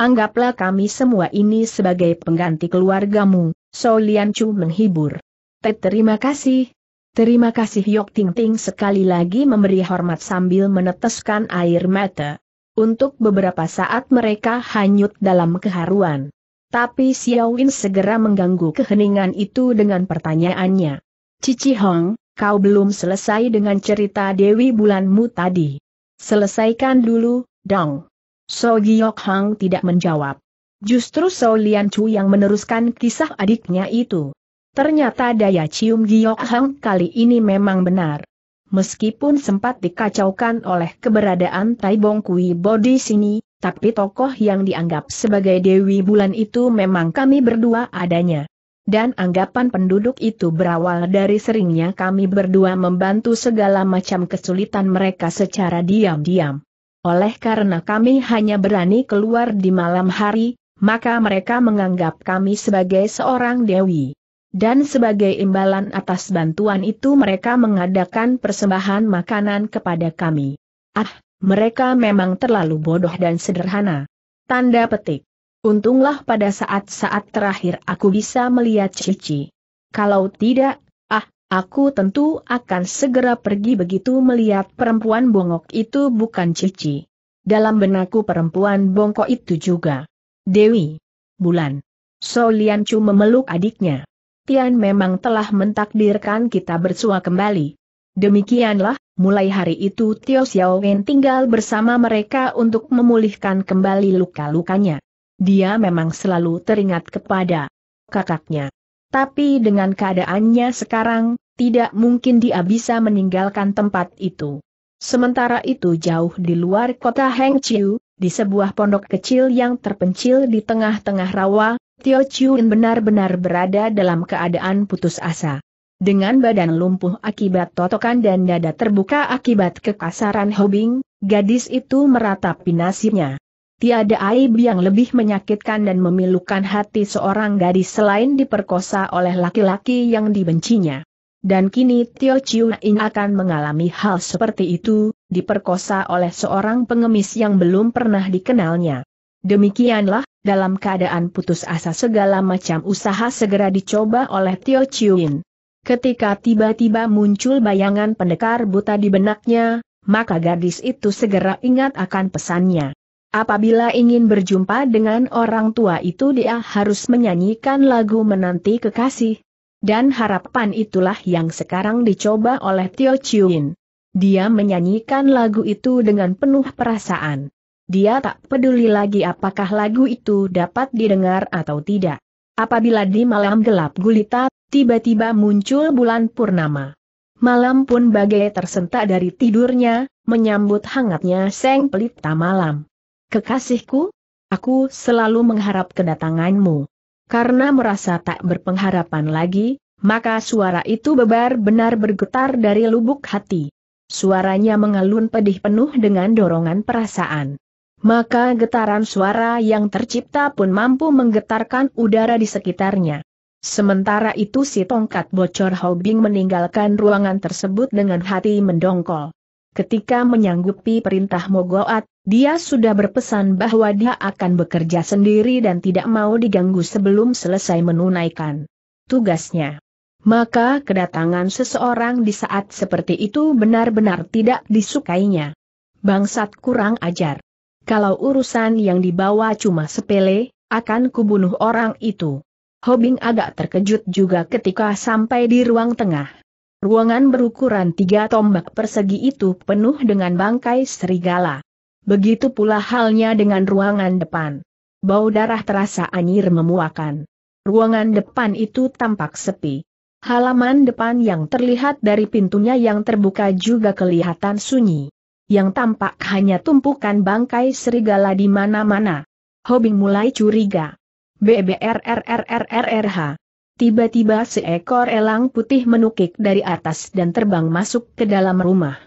Anggaplah kami semua ini sebagai pengganti keluargamu, So Lian Chu menghibur. Te terima kasih. Terima kasih Yok Ting Ting sekali lagi memberi hormat sambil meneteskan air mata. Untuk beberapa saat mereka hanyut dalam keharuan. Tapi Xiao Win segera mengganggu keheningan itu dengan pertanyaannya. Cici Hong, kau belum selesai dengan cerita Dewi Bulanmu tadi. Selesaikan dulu, Dong. So Giok Hong tidak menjawab. Justru So Lian Chu yang meneruskan kisah adiknya itu. Ternyata daya cium Giok Hong kali ini memang benar. Meskipun sempat dikacaukan oleh keberadaan Tai Bong Kui Bodi sini, tapi tokoh yang dianggap sebagai Dewi Bulan itu memang kami berdua adanya. Dan anggapan penduduk itu berawal dari seringnya kami berdua membantu segala macam kesulitan mereka secara diam-diam. Oleh karena kami hanya berani keluar di malam hari, maka mereka menganggap kami sebagai seorang dewi. Dan sebagai imbalan atas bantuan itu mereka mengadakan persembahan makanan kepada kami. Ah, mereka memang terlalu bodoh dan sederhana. Tanda petik. Untunglah pada saat-saat terakhir aku bisa melihat Cici. Kalau tidak, ah, aku tentu akan segera pergi begitu melihat perempuan bongok itu bukan Cici. Dalam benakku perempuan bongkok itu juga. Dewi. Bulan. So Lian Chu memeluk adiknya. Tian memang telah mentakdirkan kita bersua kembali. Demikianlah, Mulai hari itu Tio Xiao Wen tinggal bersama mereka untuk memulihkan kembali luka-lukanya. Dia memang selalu teringat kepada kakaknya. Tapi dengan keadaannya sekarang, tidak mungkin dia bisa meninggalkan tempat itu. Sementara itu jauh di luar kota Hengqiu, di sebuah pondok kecil yang terpencil di tengah-tengah rawa, Tio Chiu benar-benar berada dalam keadaan putus asa. Dengan badan lumpuh akibat totokan dan dada terbuka akibat kekasaran Hobing, gadis itu meratapi nasibnya. Tiada aib yang lebih menyakitkan dan memilukan hati seorang gadis selain diperkosa oleh laki-laki yang dibencinya. Dan kini Tio Chiu In akan mengalami hal seperti itu, diperkosa oleh seorang pengemis yang belum pernah dikenalnya. Demikianlah, dalam keadaan putus asa segala macam usaha segera dicoba oleh Tio Chiu In. Ketika tiba-tiba muncul bayangan pendekar buta di benaknya, maka gadis itu segera ingat akan pesannya. Apabila ingin berjumpa dengan orang tua itu dia harus menyanyikan lagu menanti kekasih. Dan harapan itulah yang sekarang dicoba oleh Tio Chiuin. Dia menyanyikan lagu itu dengan penuh perasaan. Dia tak peduli lagi apakah lagu itu dapat didengar atau tidak. Apabila di malam gelap gulita, tiba-tiba muncul bulan purnama. Malam pun bagai tersentak dari tidurnya, menyambut hangatnya seng pelita malam. Kekasihku, aku selalu mengharap kedatanganmu. Karena merasa tak berpengharapan lagi, maka suara itu bebar benar bergetar dari lubuk hati. Suaranya mengalun pedih penuh dengan dorongan perasaan maka getaran suara yang tercipta pun mampu menggetarkan udara di sekitarnya. Sementara itu si tongkat bocor Hobing meninggalkan ruangan tersebut dengan hati mendongkol. Ketika menyanggupi perintah Mogoat, dia sudah berpesan bahwa dia akan bekerja sendiri dan tidak mau diganggu sebelum selesai menunaikan tugasnya. Maka kedatangan seseorang di saat seperti itu benar-benar tidak disukainya. Bangsat kurang ajar. Kalau urusan yang dibawa cuma sepele, akan kubunuh orang itu. Hobing agak terkejut juga ketika sampai di ruang tengah. Ruangan berukuran tiga tombak persegi itu penuh dengan bangkai serigala. Begitu pula halnya dengan ruangan depan. Bau darah terasa anyir memuakan. Ruangan depan itu tampak sepi. Halaman depan yang terlihat dari pintunya yang terbuka juga kelihatan sunyi yang tampak hanya tumpukan bangkai serigala di mana-mana. Hobing mulai curiga. BBRRRRRRH. Tiba-tiba seekor elang putih menukik dari atas dan terbang masuk ke dalam rumah.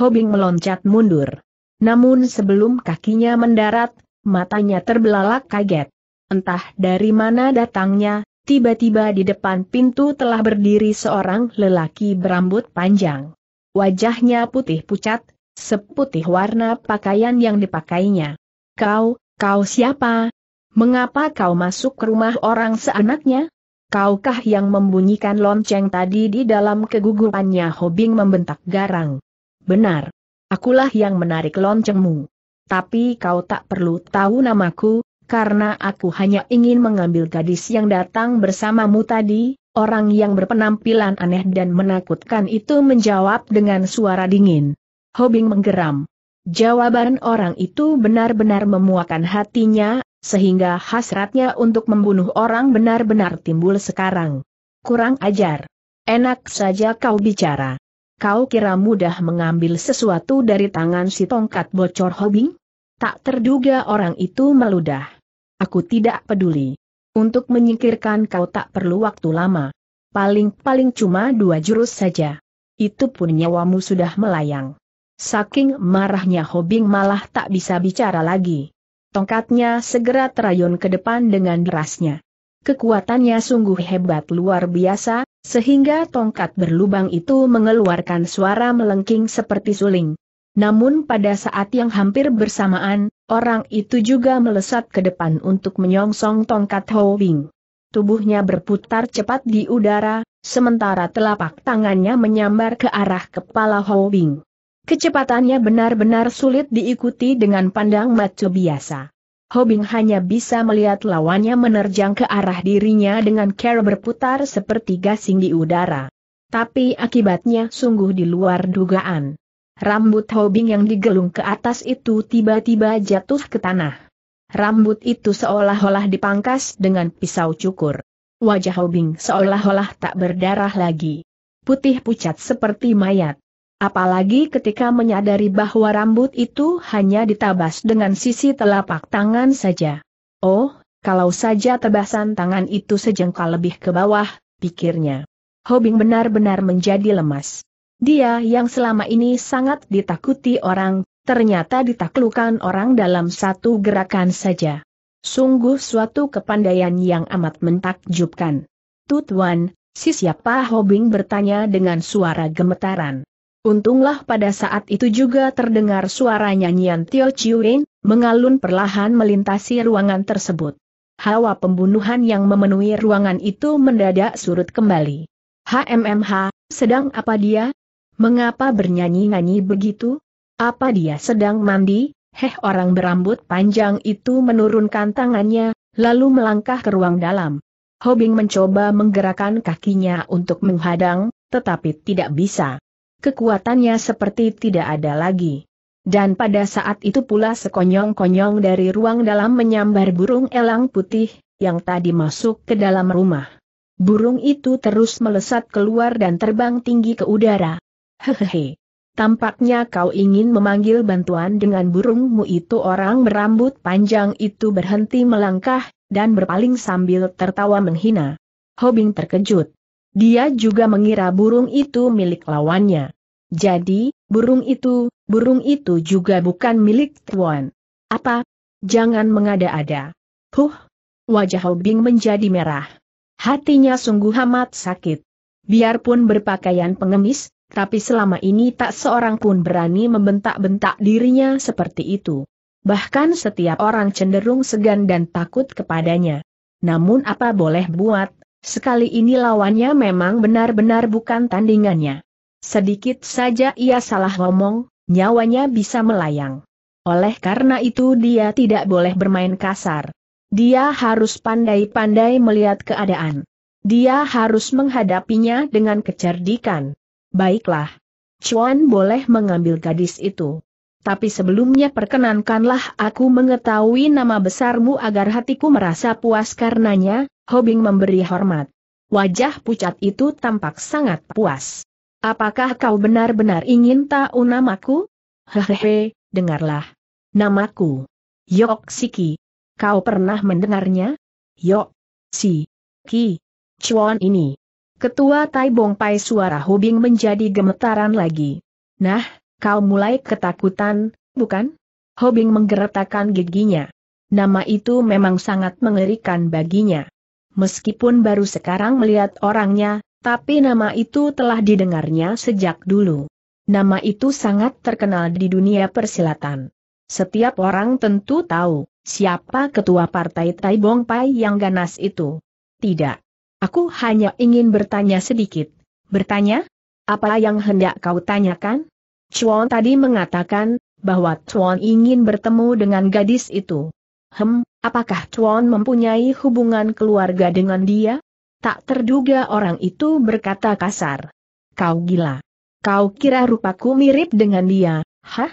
Hobing meloncat mundur. Namun sebelum kakinya mendarat, matanya terbelalak kaget. Entah dari mana datangnya, tiba-tiba di depan pintu telah berdiri seorang lelaki berambut panjang. Wajahnya putih pucat, seputih warna pakaian yang dipakainya. Kau, kau siapa? Mengapa kau masuk ke rumah orang seanaknya? Kaukah yang membunyikan lonceng tadi di dalam kegugupannya Hobing membentak garang? Benar. Akulah yang menarik loncengmu. Tapi kau tak perlu tahu namaku, karena aku hanya ingin mengambil gadis yang datang bersamamu tadi, orang yang berpenampilan aneh dan menakutkan itu menjawab dengan suara dingin. Hobing menggeram. Jawaban orang itu benar-benar memuakan hatinya, sehingga hasratnya untuk membunuh orang benar-benar timbul sekarang. Kurang ajar. Enak saja kau bicara. Kau kira mudah mengambil sesuatu dari tangan si tongkat bocor Hobing? Tak terduga orang itu meludah. Aku tidak peduli. Untuk menyingkirkan kau tak perlu waktu lama. Paling-paling cuma dua jurus saja. Itu pun nyawamu sudah melayang. Saking marahnya Hobing malah tak bisa bicara lagi. Tongkatnya segera terayun ke depan dengan derasnya. Kekuatannya sungguh hebat luar biasa, sehingga tongkat berlubang itu mengeluarkan suara melengking seperti suling. Namun pada saat yang hampir bersamaan, orang itu juga melesat ke depan untuk menyongsong tongkat Hobing. Tubuhnya berputar cepat di udara, sementara telapak tangannya menyambar ke arah kepala Hobing. Kecepatannya benar-benar sulit diikuti dengan pandang mata biasa. Hobing hanya bisa melihat lawannya menerjang ke arah dirinya dengan cara berputar seperti gasing di udara. Tapi akibatnya sungguh di luar dugaan. Rambut Hobing yang digelung ke atas itu tiba-tiba jatuh ke tanah. Rambut itu seolah-olah dipangkas dengan pisau cukur. Wajah Hobing seolah-olah tak berdarah lagi. Putih pucat seperti mayat. Apalagi ketika menyadari bahwa rambut itu hanya ditabas dengan sisi telapak tangan saja. Oh, kalau saja tebasan tangan itu sejengkal lebih ke bawah, pikirnya. Hobing benar-benar menjadi lemas. Dia yang selama ini sangat ditakuti orang, ternyata ditaklukan orang dalam satu gerakan saja. Sungguh suatu kepandaian yang amat mentakjubkan. Tutuan, si siapa Hobing bertanya dengan suara gemetaran. Untunglah pada saat itu juga terdengar suara nyanyian Tio Chiuin, mengalun perlahan melintasi ruangan tersebut. Hawa pembunuhan yang memenuhi ruangan itu mendadak surut kembali. HMMH, sedang apa dia? Mengapa bernyanyi-nyanyi begitu? Apa dia sedang mandi? Heh orang berambut panjang itu menurunkan tangannya, lalu melangkah ke ruang dalam. Hobing mencoba menggerakkan kakinya untuk menghadang, tetapi tidak bisa kekuatannya seperti tidak ada lagi. Dan pada saat itu pula sekonyong-konyong dari ruang dalam menyambar burung elang putih, yang tadi masuk ke dalam rumah. Burung itu terus melesat keluar dan terbang tinggi ke udara. Hehehe. Tampaknya kau ingin memanggil bantuan dengan burungmu itu orang berambut panjang itu berhenti melangkah, dan berpaling sambil tertawa menghina. Hobing terkejut. Dia juga mengira burung itu milik lawannya. Jadi, burung itu, burung itu juga bukan milik Tuan. Apa? Jangan mengada-ada. Huh! Wajah Hobing menjadi merah. Hatinya sungguh amat sakit. Biarpun berpakaian pengemis, tapi selama ini tak seorang pun berani membentak-bentak dirinya seperti itu. Bahkan setiap orang cenderung segan dan takut kepadanya. Namun apa boleh buat, Sekali ini lawannya memang benar-benar bukan tandingannya. Sedikit saja ia salah ngomong, nyawanya bisa melayang. Oleh karena itu dia tidak boleh bermain kasar. Dia harus pandai-pandai melihat keadaan. Dia harus menghadapinya dengan kecerdikan. Baiklah. Chuan boleh mengambil gadis itu. Tapi sebelumnya perkenankanlah aku mengetahui nama besarmu agar hatiku merasa puas karenanya, Hobing memberi hormat. Wajah pucat itu tampak sangat puas. Apakah kau benar-benar ingin tahu namaku? Hehehe, dengarlah. Namaku. Yok Siki. Kau pernah mendengarnya? Yok. Si. Ki. Chuan ini. Ketua Tai Bong Pai suara Hobing menjadi gemetaran lagi. Nah, kau mulai ketakutan, bukan? Hobing menggeretakkan giginya. Nama itu memang sangat mengerikan baginya meskipun baru sekarang melihat orangnya, tapi nama itu telah didengarnya sejak dulu. Nama itu sangat terkenal di dunia persilatan. Setiap orang tentu tahu, siapa ketua partai Tai Bong Pai yang ganas itu. Tidak. Aku hanya ingin bertanya sedikit. Bertanya? Apa yang hendak kau tanyakan? Chuan tadi mengatakan, bahwa Chuan ingin bertemu dengan gadis itu. Hem, apakah Chuan mempunyai hubungan keluarga dengan dia? Tak terduga orang itu berkata kasar. Kau gila. Kau kira rupaku mirip dengan dia, hah?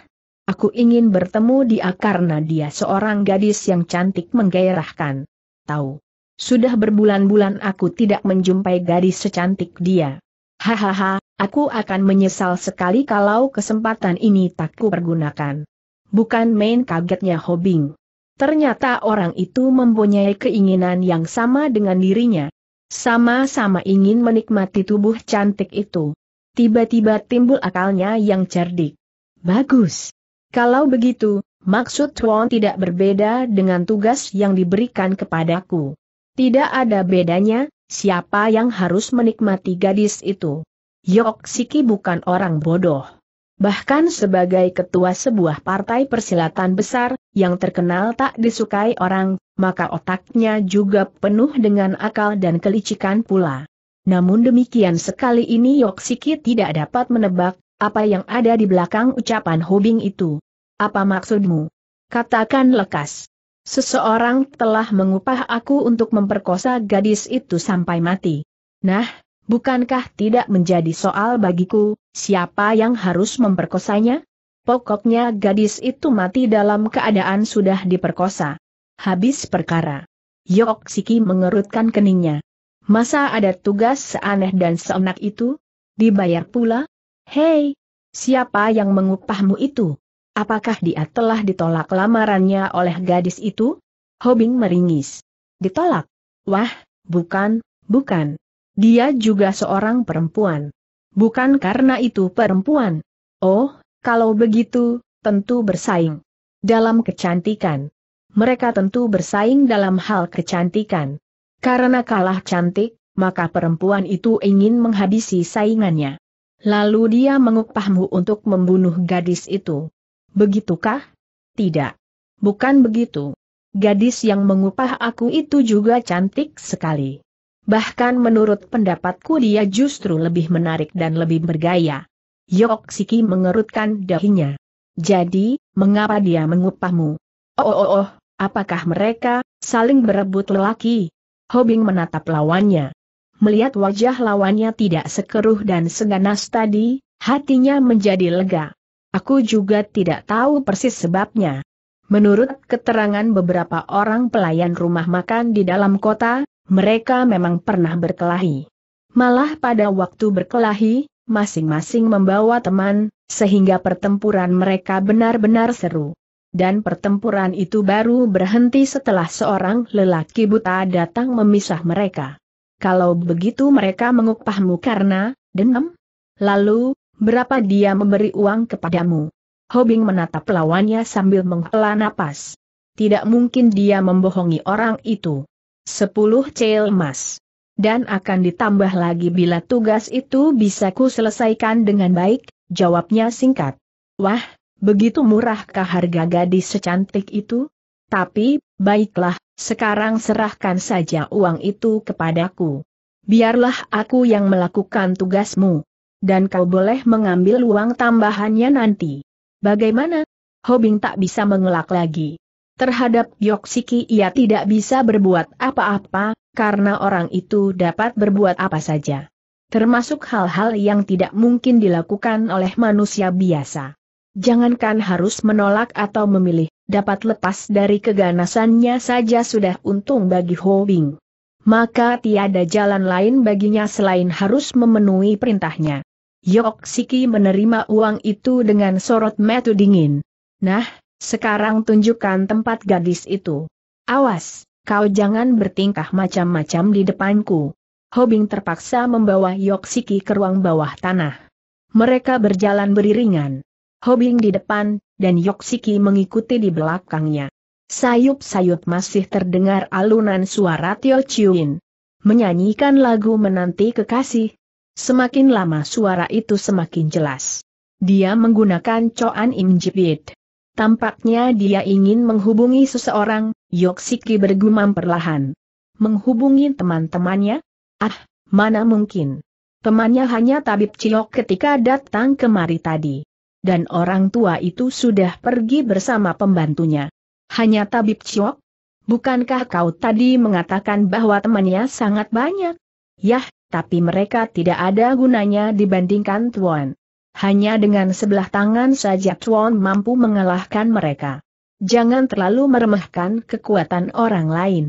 Aku ingin bertemu dia karena dia seorang gadis yang cantik menggairahkan. Tahu. Sudah berbulan-bulan aku tidak menjumpai gadis secantik dia. Hahaha, aku akan menyesal sekali kalau kesempatan ini tak kupergunakan. Bukan main kagetnya Hobing. Ternyata orang itu mempunyai keinginan yang sama dengan dirinya. Sama-sama ingin menikmati tubuh cantik itu. Tiba-tiba timbul akalnya yang cerdik. Bagus. Kalau begitu, maksud Tuan tidak berbeda dengan tugas yang diberikan kepadaku. Tidak ada bedanya, siapa yang harus menikmati gadis itu. Yok Siki bukan orang bodoh bahkan sebagai ketua sebuah partai persilatan besar, yang terkenal tak disukai orang, maka otaknya juga penuh dengan akal dan kelicikan pula. Namun demikian sekali ini Yoksiki tidak dapat menebak, apa yang ada di belakang ucapan Hobing itu. Apa maksudmu? Katakan lekas. Seseorang telah mengupah aku untuk memperkosa gadis itu sampai mati. Nah, Bukankah tidak menjadi soal bagiku, siapa yang harus memperkosanya? Pokoknya gadis itu mati dalam keadaan sudah diperkosa. Habis perkara. Yok Siki mengerutkan keningnya. Masa ada tugas seaneh dan seenak itu? Dibayar pula? Hei, siapa yang mengupahmu itu? Apakah dia telah ditolak lamarannya oleh gadis itu? Hobing meringis. Ditolak? Wah, bukan, bukan. Dia juga seorang perempuan. Bukan karena itu perempuan. Oh, kalau begitu, tentu bersaing. Dalam kecantikan. Mereka tentu bersaing dalam hal kecantikan. Karena kalah cantik, maka perempuan itu ingin menghabisi saingannya. Lalu dia mengupahmu untuk membunuh gadis itu. Begitukah? Tidak. Bukan begitu. Gadis yang mengupah aku itu juga cantik sekali. Bahkan menurut pendapatku dia justru lebih menarik dan lebih bergaya. Yok Siki mengerutkan dahinya. Jadi, mengapa dia mengupahmu? Oh oh oh, apakah mereka saling berebut lelaki? Hobing menatap lawannya. Melihat wajah lawannya tidak sekeruh dan seganas tadi, hatinya menjadi lega. Aku juga tidak tahu persis sebabnya. Menurut keterangan beberapa orang pelayan rumah makan di dalam kota, mereka memang pernah berkelahi. Malah pada waktu berkelahi, masing-masing membawa teman, sehingga pertempuran mereka benar-benar seru. Dan pertempuran itu baru berhenti setelah seorang lelaki buta datang memisah mereka. Kalau begitu mereka mengupahmu karena, dendam? Lalu, berapa dia memberi uang kepadamu? Hobing menatap lawannya sambil menghela napas. Tidak mungkin dia membohongi orang itu. 10 cel emas. Dan akan ditambah lagi bila tugas itu bisa ku selesaikan dengan baik, jawabnya singkat. Wah, begitu murahkah harga gadis secantik itu? Tapi, baiklah, sekarang serahkan saja uang itu kepadaku. Biarlah aku yang melakukan tugasmu. Dan kau boleh mengambil uang tambahannya nanti. Bagaimana? Hobing tak bisa mengelak lagi. Terhadap Yoksiki ia tidak bisa berbuat apa-apa, karena orang itu dapat berbuat apa saja. Termasuk hal-hal yang tidak mungkin dilakukan oleh manusia biasa. Jangankan harus menolak atau memilih, dapat lepas dari keganasannya saja sudah untung bagi Ho Bing. Maka tiada jalan lain baginya selain harus memenuhi perintahnya. Yoxiki menerima uang itu dengan sorot mata dingin. Nah, sekarang tunjukkan tempat gadis itu. Awas, kau jangan bertingkah macam-macam di depanku. Hobing terpaksa membawa Yoksiki ke ruang bawah tanah. Mereka berjalan beriringan. Hobing di depan, dan Yoksiki mengikuti di belakangnya. Sayup-sayup masih terdengar alunan suara Tio Chiuin. Menyanyikan lagu menanti kekasih. Semakin lama suara itu semakin jelas. Dia menggunakan Coan imjibit. Tampaknya dia ingin menghubungi seseorang, Yoksiki bergumam perlahan. Menghubungi teman-temannya? Ah, mana mungkin. Temannya hanya tabib cilok ketika datang kemari tadi. Dan orang tua itu sudah pergi bersama pembantunya. Hanya tabib cilok? Bukankah kau tadi mengatakan bahwa temannya sangat banyak? Yah, tapi mereka tidak ada gunanya dibandingkan Tuan. Hanya dengan sebelah tangan saja Chuan mampu mengalahkan mereka. Jangan terlalu meremehkan kekuatan orang lain.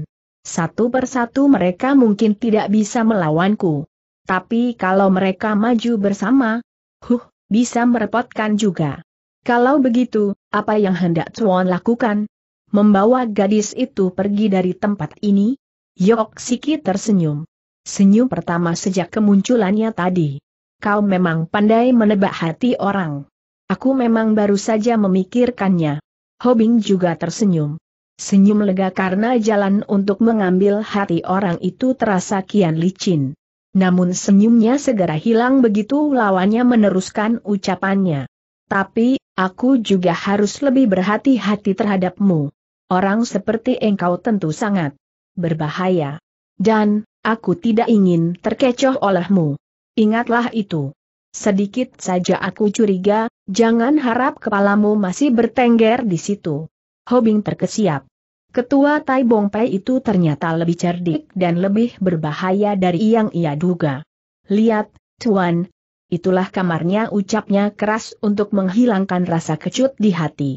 Satu persatu mereka mungkin tidak bisa melawanku. Tapi kalau mereka maju bersama, huh, bisa merepotkan juga. Kalau begitu, apa yang hendak Chuan lakukan? Membawa gadis itu pergi dari tempat ini? Yok Siki tersenyum. Senyum pertama sejak kemunculannya tadi kau memang pandai menebak hati orang. Aku memang baru saja memikirkannya. Hobing juga tersenyum. Senyum lega karena jalan untuk mengambil hati orang itu terasa kian licin. Namun senyumnya segera hilang begitu lawannya meneruskan ucapannya. Tapi, aku juga harus lebih berhati-hati terhadapmu. Orang seperti engkau tentu sangat berbahaya. Dan, aku tidak ingin terkecoh olehmu. Ingatlah itu. Sedikit saja aku curiga, jangan harap kepalamu masih bertengger di situ. Hobing terkesiap. Ketua Tai Bong Pei itu ternyata lebih cerdik dan lebih berbahaya dari yang ia duga. Lihat, Tuan, itulah kamarnya ucapnya keras untuk menghilangkan rasa kecut di hati.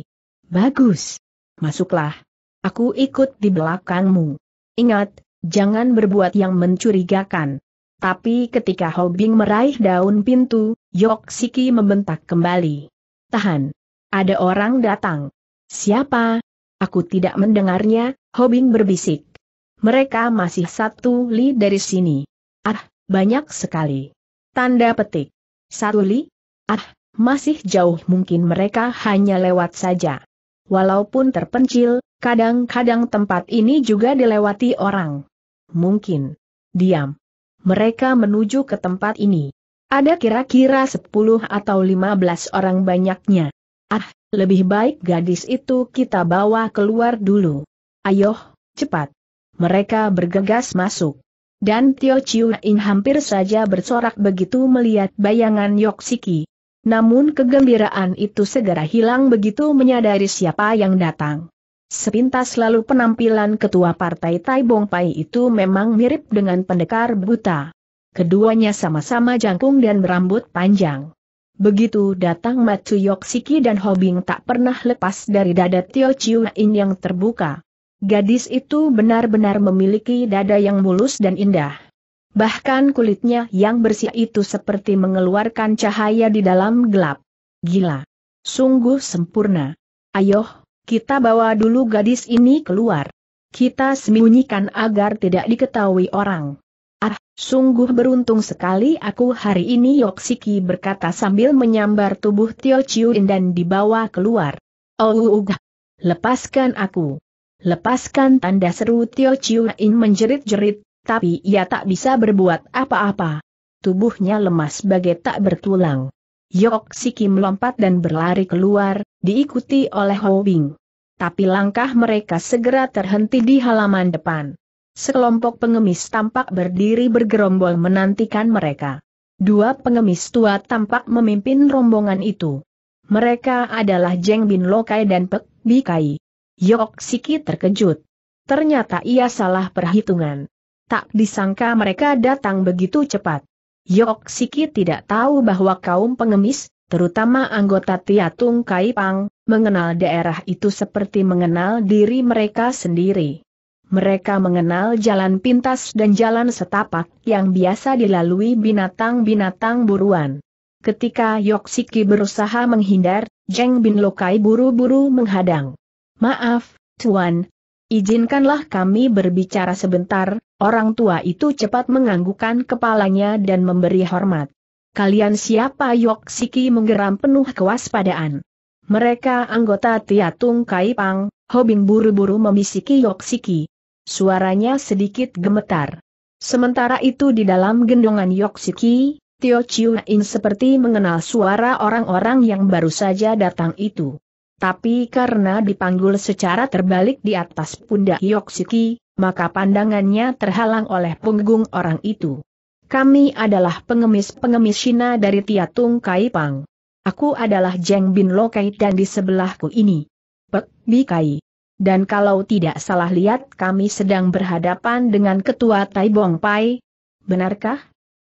Bagus. Masuklah. Aku ikut di belakangmu. Ingat, jangan berbuat yang mencurigakan. Tapi ketika Hobing meraih daun pintu, Yok Siki membentak kembali. Tahan. Ada orang datang. Siapa? Aku tidak mendengarnya, Hobing berbisik. Mereka masih satu li dari sini. Ah, banyak sekali. Tanda petik. Satu li? Ah, masih jauh mungkin mereka hanya lewat saja. Walaupun terpencil, kadang-kadang tempat ini juga dilewati orang. Mungkin. Diam mereka menuju ke tempat ini. Ada kira-kira 10 atau 15 orang banyaknya. Ah, lebih baik gadis itu kita bawa keluar dulu. Ayo, cepat. Mereka bergegas masuk. Dan Tio Chiu In hampir saja bersorak begitu melihat bayangan Yoksiki. Namun kegembiraan itu segera hilang begitu menyadari siapa yang datang. Sepintas lalu penampilan ketua partai Tai Bong Pai itu memang mirip dengan pendekar buta. Keduanya sama-sama jangkung dan berambut panjang. Begitu datang Matsuyok Siki dan Hobing tak pernah lepas dari dada Tio Chiu In yang terbuka. Gadis itu benar-benar memiliki dada yang mulus dan indah. Bahkan kulitnya yang bersih itu seperti mengeluarkan cahaya di dalam gelap. Gila. Sungguh sempurna. Ayoh, kita bawa dulu gadis ini keluar. Kita sembunyikan agar tidak diketahui orang. Ah, sungguh beruntung sekali aku hari ini Yoksiki berkata sambil menyambar tubuh Tio Chiuin dan dibawa keluar. Oh, ugah. Oh, oh, Lepaskan aku. Lepaskan tanda seru Tio Chiuin menjerit-jerit, tapi ia tak bisa berbuat apa-apa. Tubuhnya lemas bagai tak bertulang. Yoksiki melompat dan berlari keluar, diikuti oleh Ho Bing. Tapi langkah mereka segera terhenti di halaman depan. Sekelompok pengemis tampak berdiri bergerombol menantikan mereka. Dua pengemis tua tampak memimpin rombongan itu. Mereka adalah Jeng Bin Lokai dan Pek Bikai. Yok Siki terkejut. Ternyata ia salah perhitungan. Tak disangka mereka datang begitu cepat. Yok Siki tidak tahu bahwa kaum pengemis, terutama anggota Tiatung Pang mengenal daerah itu seperti mengenal diri mereka sendiri. Mereka mengenal jalan pintas dan jalan setapak yang biasa dilalui binatang-binatang buruan. Ketika Yoksiki berusaha menghindar, Jeng Bin Lokai buru-buru menghadang. Maaf, Tuan. Izinkanlah kami berbicara sebentar, orang tua itu cepat menganggukkan kepalanya dan memberi hormat. Kalian siapa Yoksiki menggeram penuh kewaspadaan. Mereka anggota Tiatung Kaipang, Hobing buru-buru Yok Yoksiki. Suaranya sedikit gemetar. Sementara itu di dalam gendongan Yoksiki, Tio Chiuin seperti mengenal suara orang-orang yang baru saja datang itu. Tapi karena dipanggul secara terbalik di atas pundak Yoksiki, maka pandangannya terhalang oleh punggung orang itu. Kami adalah pengemis-pengemis Cina dari Tiatung Kai Pang. Aku adalah Jeng Bin Lokai dan di sebelahku ini. Pek Bi Kai. Dan kalau tidak salah lihat kami sedang berhadapan dengan ketua Tai Bong Pai. Benarkah?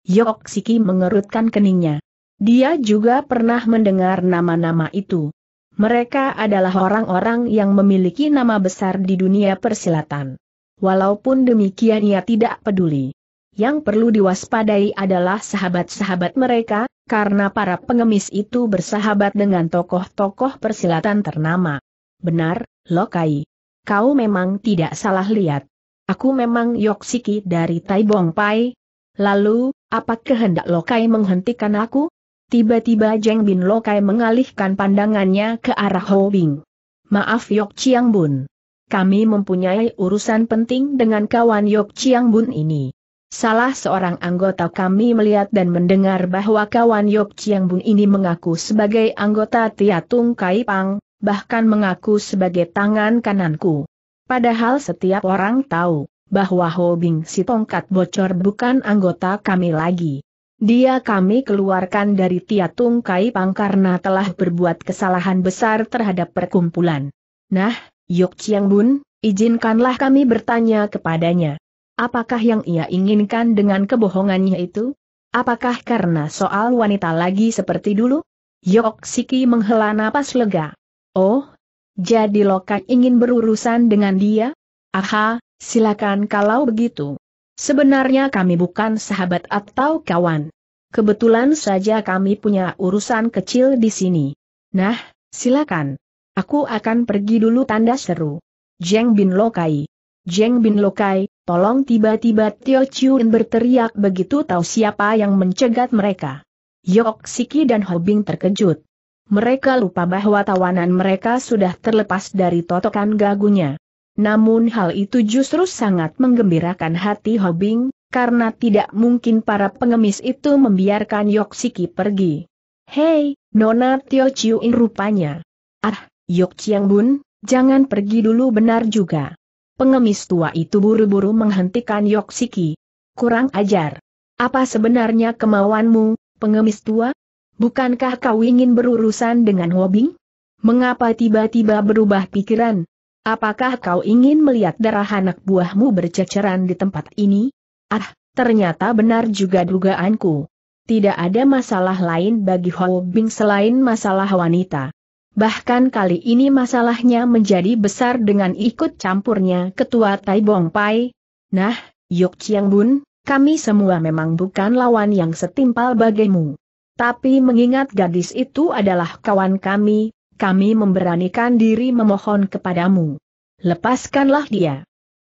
Yok Siki mengerutkan keningnya. Dia juga pernah mendengar nama-nama itu. Mereka adalah orang-orang yang memiliki nama besar di dunia persilatan. Walaupun demikian ia tidak peduli. Yang perlu diwaspadai adalah sahabat-sahabat mereka, karena para pengemis itu bersahabat dengan tokoh-tokoh persilatan ternama. Benar, Lokai. Kau memang tidak salah lihat. Aku memang Yoksiki dari Taibong Pai. Lalu, apa kehendak Lokai menghentikan aku? Tiba-tiba Jeng Bin Lokai mengalihkan pandangannya ke arah Ho Bing. Maaf Yok Chiang Bun. Kami mempunyai urusan penting dengan kawan Yok Chiang Bun ini. Salah seorang anggota kami melihat dan mendengar bahwa kawan Yok Chiang Bun ini mengaku sebagai anggota Tiatung Pang, bahkan mengaku sebagai tangan kananku. Padahal setiap orang tahu bahwa Ho Bing si tongkat bocor bukan anggota kami lagi. Dia kami keluarkan dari Tiatung Pang karena telah berbuat kesalahan besar terhadap perkumpulan. Nah, Yok Chiang Bun, izinkanlah kami bertanya kepadanya. Apakah yang ia inginkan dengan kebohongannya itu? Apakah karena soal wanita lagi seperti dulu? Yok Siki menghela napas lega. Oh, jadi Loka ingin berurusan dengan dia? Aha, silakan kalau begitu. Sebenarnya kami bukan sahabat atau kawan. Kebetulan saja kami punya urusan kecil di sini. Nah, silakan. Aku akan pergi dulu tanda seru. Jeng Bin Lokai. Jeng Bin Lokai, Tolong tiba-tiba Tio Chiun berteriak begitu tahu siapa yang mencegat mereka. Yok Siki dan Hobing terkejut. Mereka lupa bahwa tawanan mereka sudah terlepas dari totokan gagunya. Namun hal itu justru sangat menggembirakan hati Hobing, karena tidak mungkin para pengemis itu membiarkan Yok Siki pergi. Hei, Nona Tio Chiun rupanya. Ah, Yok Chiang Bun, jangan pergi dulu benar juga. Pengemis tua itu buru-buru menghentikan Yoksiki. Kurang ajar. Apa sebenarnya kemauanmu, pengemis tua? Bukankah kau ingin berurusan dengan Wobing? Mengapa tiba-tiba berubah pikiran? Apakah kau ingin melihat darah anak buahmu berceceran di tempat ini? Ah, ternyata benar juga dugaanku. Tidak ada masalah lain bagi Hobing selain masalah wanita. Bahkan kali ini masalahnya menjadi besar dengan ikut campurnya ketua Tai Bong Pai. Nah, Yuk Chiang Bun, kami semua memang bukan lawan yang setimpal bagimu. Tapi mengingat gadis itu adalah kawan kami, kami memberanikan diri memohon kepadamu. Lepaskanlah dia.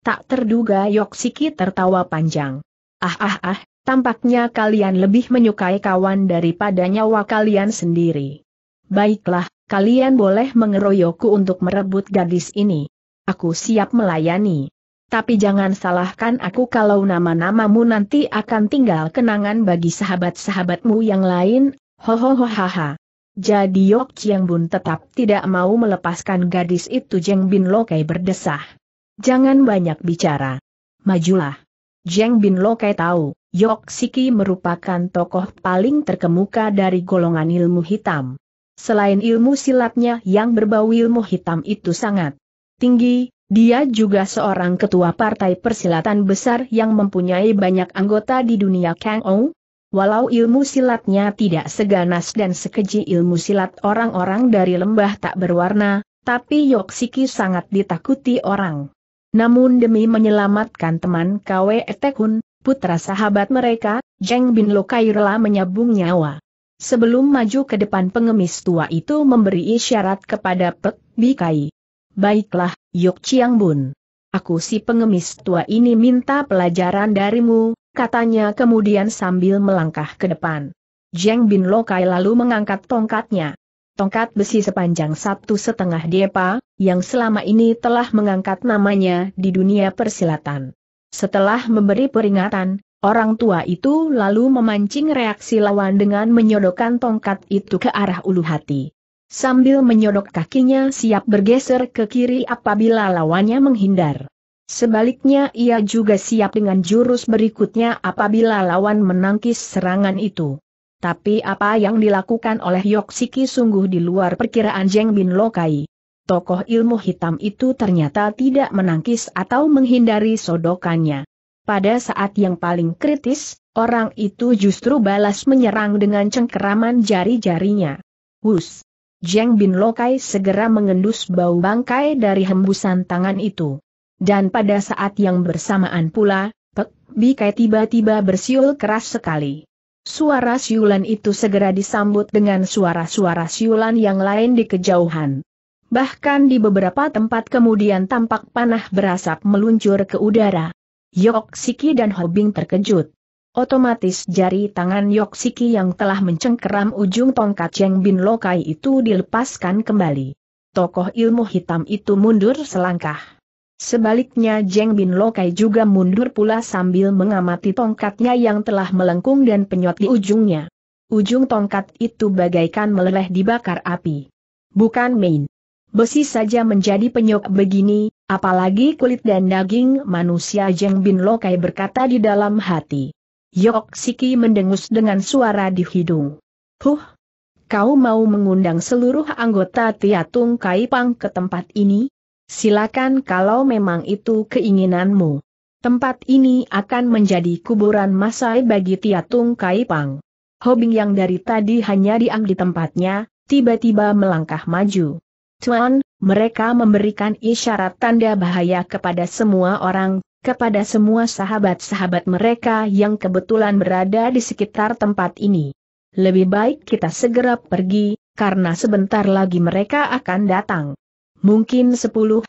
Tak terduga Yok Siki tertawa panjang. Ah ah ah, tampaknya kalian lebih menyukai kawan daripada nyawa kalian sendiri. Baiklah, kalian boleh mengeroyokku untuk merebut gadis ini. Aku siap melayani. Tapi jangan salahkan aku kalau nama-namamu nanti akan tinggal kenangan bagi sahabat-sahabatmu yang lain, hohohohaha. Jadi Yok Chiang Bun tetap tidak mau melepaskan gadis itu Jeng Bin Lokai berdesah. Jangan banyak bicara. Majulah. Jeng Bin Lokai tahu, Yok Siki merupakan tokoh paling terkemuka dari golongan ilmu hitam. Selain ilmu silatnya yang berbau ilmu hitam itu sangat tinggi, dia juga seorang ketua partai persilatan besar yang mempunyai banyak anggota di dunia Kang Ou. Walau ilmu silatnya tidak seganas dan sekeji ilmu silat orang-orang dari lembah tak berwarna, tapi Siki sangat ditakuti orang. Namun demi menyelamatkan teman KW Etekun, putra sahabat mereka, Jeng Bin Lokai rela menyabung nyawa. Sebelum maju ke depan pengemis tua itu memberi isyarat kepada Pek Bikai. Baiklah, Yok Chiang Bun. Aku si pengemis tua ini minta pelajaran darimu, katanya kemudian sambil melangkah ke depan. Jeng Bin Lokai lalu mengangkat tongkatnya. Tongkat besi sepanjang satu setengah depa, yang selama ini telah mengangkat namanya di dunia persilatan. Setelah memberi peringatan, Orang tua itu lalu memancing reaksi lawan dengan menyodokkan tongkat itu ke arah ulu hati. Sambil menyodok kakinya siap bergeser ke kiri apabila lawannya menghindar. Sebaliknya ia juga siap dengan jurus berikutnya apabila lawan menangkis serangan itu. Tapi apa yang dilakukan oleh Yoksiki sungguh di luar perkiraan Jeng Bin Lokai. Tokoh ilmu hitam itu ternyata tidak menangkis atau menghindari sodokannya pada saat yang paling kritis, orang itu justru balas menyerang dengan cengkeraman jari-jarinya. Hus! Jeng Bin Lokai segera mengendus bau bangkai dari hembusan tangan itu. Dan pada saat yang bersamaan pula, Pek Bikai tiba-tiba bersiul keras sekali. Suara siulan itu segera disambut dengan suara-suara siulan yang lain di kejauhan. Bahkan di beberapa tempat kemudian tampak panah berasap meluncur ke udara. Yok Siki dan Hobing terkejut. Otomatis jari tangan Yok Siki yang telah mencengkeram ujung tongkat Cheng Bin Lokai itu dilepaskan kembali. Tokoh ilmu hitam itu mundur selangkah. Sebaliknya Jeng Bin Lokai juga mundur pula sambil mengamati tongkatnya yang telah melengkung dan penyot di ujungnya. Ujung tongkat itu bagaikan meleleh dibakar api. Bukan main. Besi saja menjadi penyok begini, Apalagi kulit dan daging manusia Jeng Bin Lokai berkata di dalam hati. Yok Siki mendengus dengan suara di hidung. Huh! Kau mau mengundang seluruh anggota Tiatung Kaipang ke tempat ini? Silakan kalau memang itu keinginanmu. Tempat ini akan menjadi kuburan masai bagi Tiatung Kaipang. Hobing yang dari tadi hanya diam di tempatnya, tiba-tiba melangkah maju. Tuan, mereka memberikan isyarat tanda bahaya kepada semua orang, kepada semua sahabat-sahabat mereka yang kebetulan berada di sekitar tempat ini. Lebih baik kita segera pergi, karena sebentar lagi mereka akan datang. Mungkin 10, 20,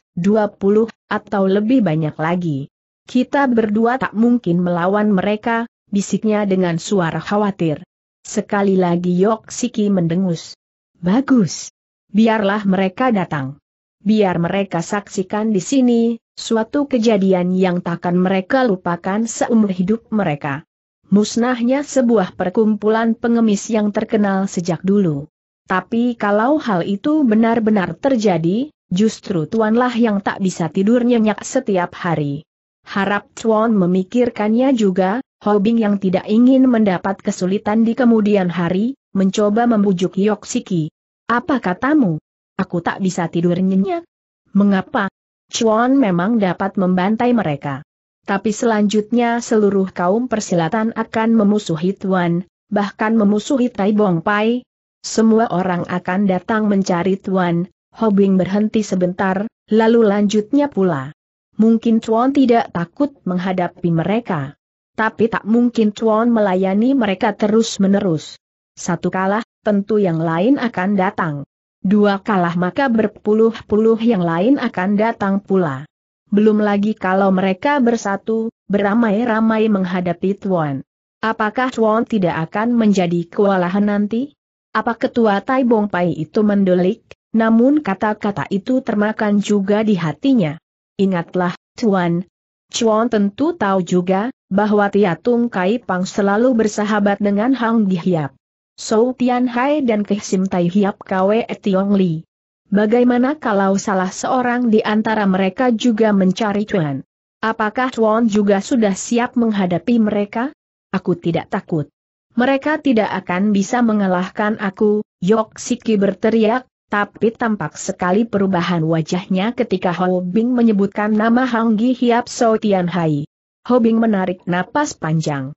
atau lebih banyak lagi. Kita berdua tak mungkin melawan mereka, bisiknya dengan suara khawatir. Sekali lagi Yok mendengus. Bagus. Biarlah mereka datang biar mereka saksikan di sini, suatu kejadian yang takkan mereka lupakan seumur hidup mereka. Musnahnya sebuah perkumpulan pengemis yang terkenal sejak dulu. Tapi kalau hal itu benar-benar terjadi, justru tuanlah yang tak bisa tidur nyenyak setiap hari. Harap tuan memikirkannya juga, Hobing yang tidak ingin mendapat kesulitan di kemudian hari, mencoba membujuk Yoksiki. Apa katamu? Aku tak bisa tidur nyenyak. Mengapa? Chuan memang dapat membantai mereka. Tapi selanjutnya seluruh kaum persilatan akan memusuhi Tuan, bahkan memusuhi Tai Bong Pai. Semua orang akan datang mencari Tuan, Hobing berhenti sebentar, lalu lanjutnya pula. Mungkin Chuan tidak takut menghadapi mereka. Tapi tak mungkin Chuan melayani mereka terus-menerus. Satu kalah, tentu yang lain akan datang. Dua kalah maka berpuluh-puluh yang lain akan datang pula. Belum lagi kalau mereka bersatu, beramai-ramai menghadapi Tuan. Apakah Tuan tidak akan menjadi kewalahan nanti? Apa ketua Tai Bong Pai itu mendelik, namun kata-kata itu termakan juga di hatinya. Ingatlah, Tuan. Chuan tentu tahu juga, bahwa Tia Tung Kai Pang selalu bersahabat dengan Hang Dihiap. Sou Tian dan Kehsim Tai Hiap Kwe Tiong Li. Bagaimana kalau salah seorang di antara mereka juga mencari Chuan? Apakah Chuan juga sudah siap menghadapi mereka? Aku tidak takut. Mereka tidak akan bisa mengalahkan aku, Yok Siki berteriak, tapi tampak sekali perubahan wajahnya ketika Ho Bing menyebutkan nama Hang Gi Hiap Sou Tian Hai. Bing menarik napas panjang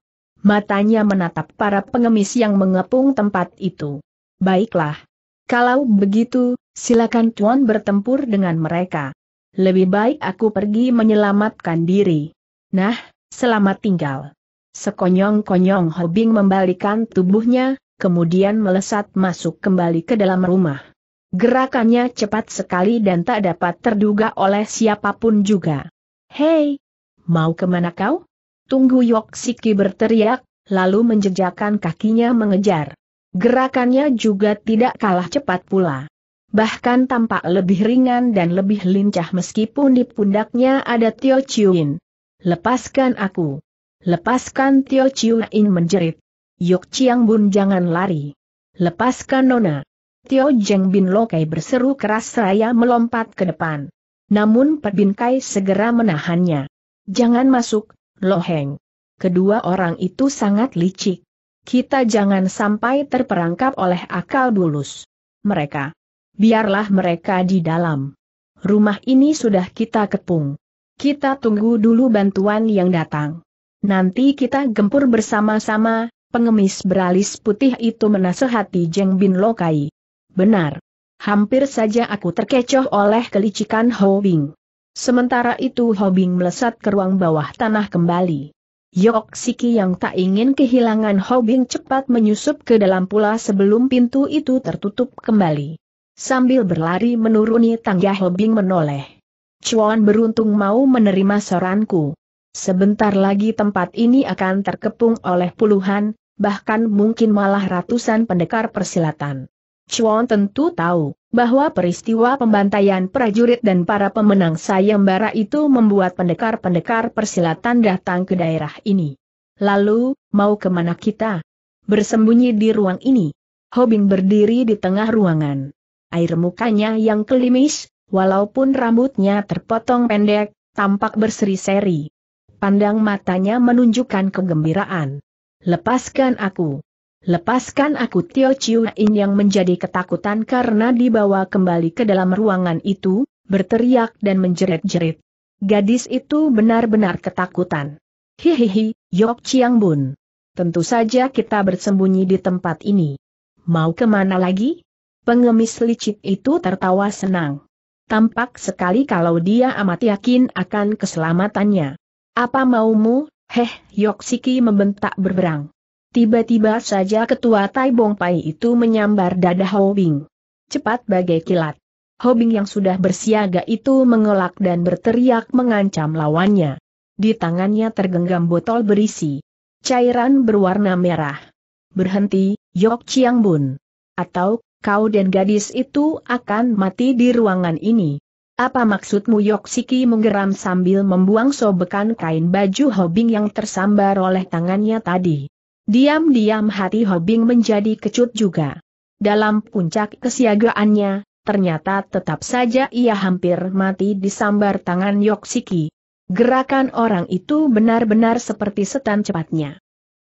matanya menatap para pengemis yang mengepung tempat itu. Baiklah. Kalau begitu, silakan Tuan bertempur dengan mereka. Lebih baik aku pergi menyelamatkan diri. Nah, selamat tinggal. Sekonyong-konyong Hobing membalikan tubuhnya, kemudian melesat masuk kembali ke dalam rumah. Gerakannya cepat sekali dan tak dapat terduga oleh siapapun juga. Hei! Mau kemana kau? Tunggu Siki berteriak, lalu menjejakan kakinya mengejar. Gerakannya juga tidak kalah cepat pula. Bahkan tampak lebih ringan dan lebih lincah meskipun di pundaknya ada Tio Chiuin. Lepaskan aku. Lepaskan Tio Chiuin menjerit. Yok Chiang Bun jangan lari. Lepaskan Nona. Tio Jeng Bin Lokai berseru keras seraya melompat ke depan. Namun Pet Kai segera menahannya. Jangan masuk, Loheng. Kedua orang itu sangat licik. Kita jangan sampai terperangkap oleh akal bulus. Mereka. Biarlah mereka di dalam. Rumah ini sudah kita kepung. Kita tunggu dulu bantuan yang datang. Nanti kita gempur bersama-sama, pengemis beralis putih itu menasehati Jeng Bin Lokai. Benar. Hampir saja aku terkecoh oleh kelicikan Ho Bing. Sementara itu Hobing melesat ke ruang bawah tanah kembali. Yok Siki yang tak ingin kehilangan Hobing cepat menyusup ke dalam pula sebelum pintu itu tertutup kembali. Sambil berlari menuruni tangga Hobing menoleh. Chuan beruntung mau menerima soranku. Sebentar lagi tempat ini akan terkepung oleh puluhan, bahkan mungkin malah ratusan pendekar persilatan. Chuan tentu tahu bahwa peristiwa pembantaian prajurit dan para pemenang sayembara itu membuat pendekar-pendekar persilatan datang ke daerah ini. Lalu, mau kemana kita? Bersembunyi di ruang ini. Hobing berdiri di tengah ruangan. Air mukanya yang kelimis, walaupun rambutnya terpotong pendek, tampak berseri-seri. Pandang matanya menunjukkan kegembiraan. Lepaskan aku, Lepaskan aku Tio Chiu In yang menjadi ketakutan karena dibawa kembali ke dalam ruangan itu, berteriak dan menjerit-jerit. Gadis itu benar-benar ketakutan. Hihihi, Yok Chiang Bun. Tentu saja kita bersembunyi di tempat ini. Mau kemana lagi? Pengemis licik itu tertawa senang. Tampak sekali kalau dia amat yakin akan keselamatannya. Apa maumu, heh, Yok Siki membentak berberang. Tiba-tiba saja ketua Tai Bong Pai itu menyambar dada Bing. Cepat bagai kilat. Hobing yang sudah bersiaga itu mengelak dan berteriak mengancam lawannya. Di tangannya tergenggam botol berisi cairan berwarna merah. Berhenti, Yok Chiang Bun. Atau, kau dan gadis itu akan mati di ruangan ini. Apa maksudmu Yok Siki menggeram sambil membuang sobekan kain baju Bing yang tersambar oleh tangannya tadi. Diam-diam hati Hobing menjadi kecut juga. Dalam puncak kesiagaannya, ternyata tetap saja ia hampir mati disambar tangan Yoksiki. Gerakan orang itu benar-benar seperti setan cepatnya.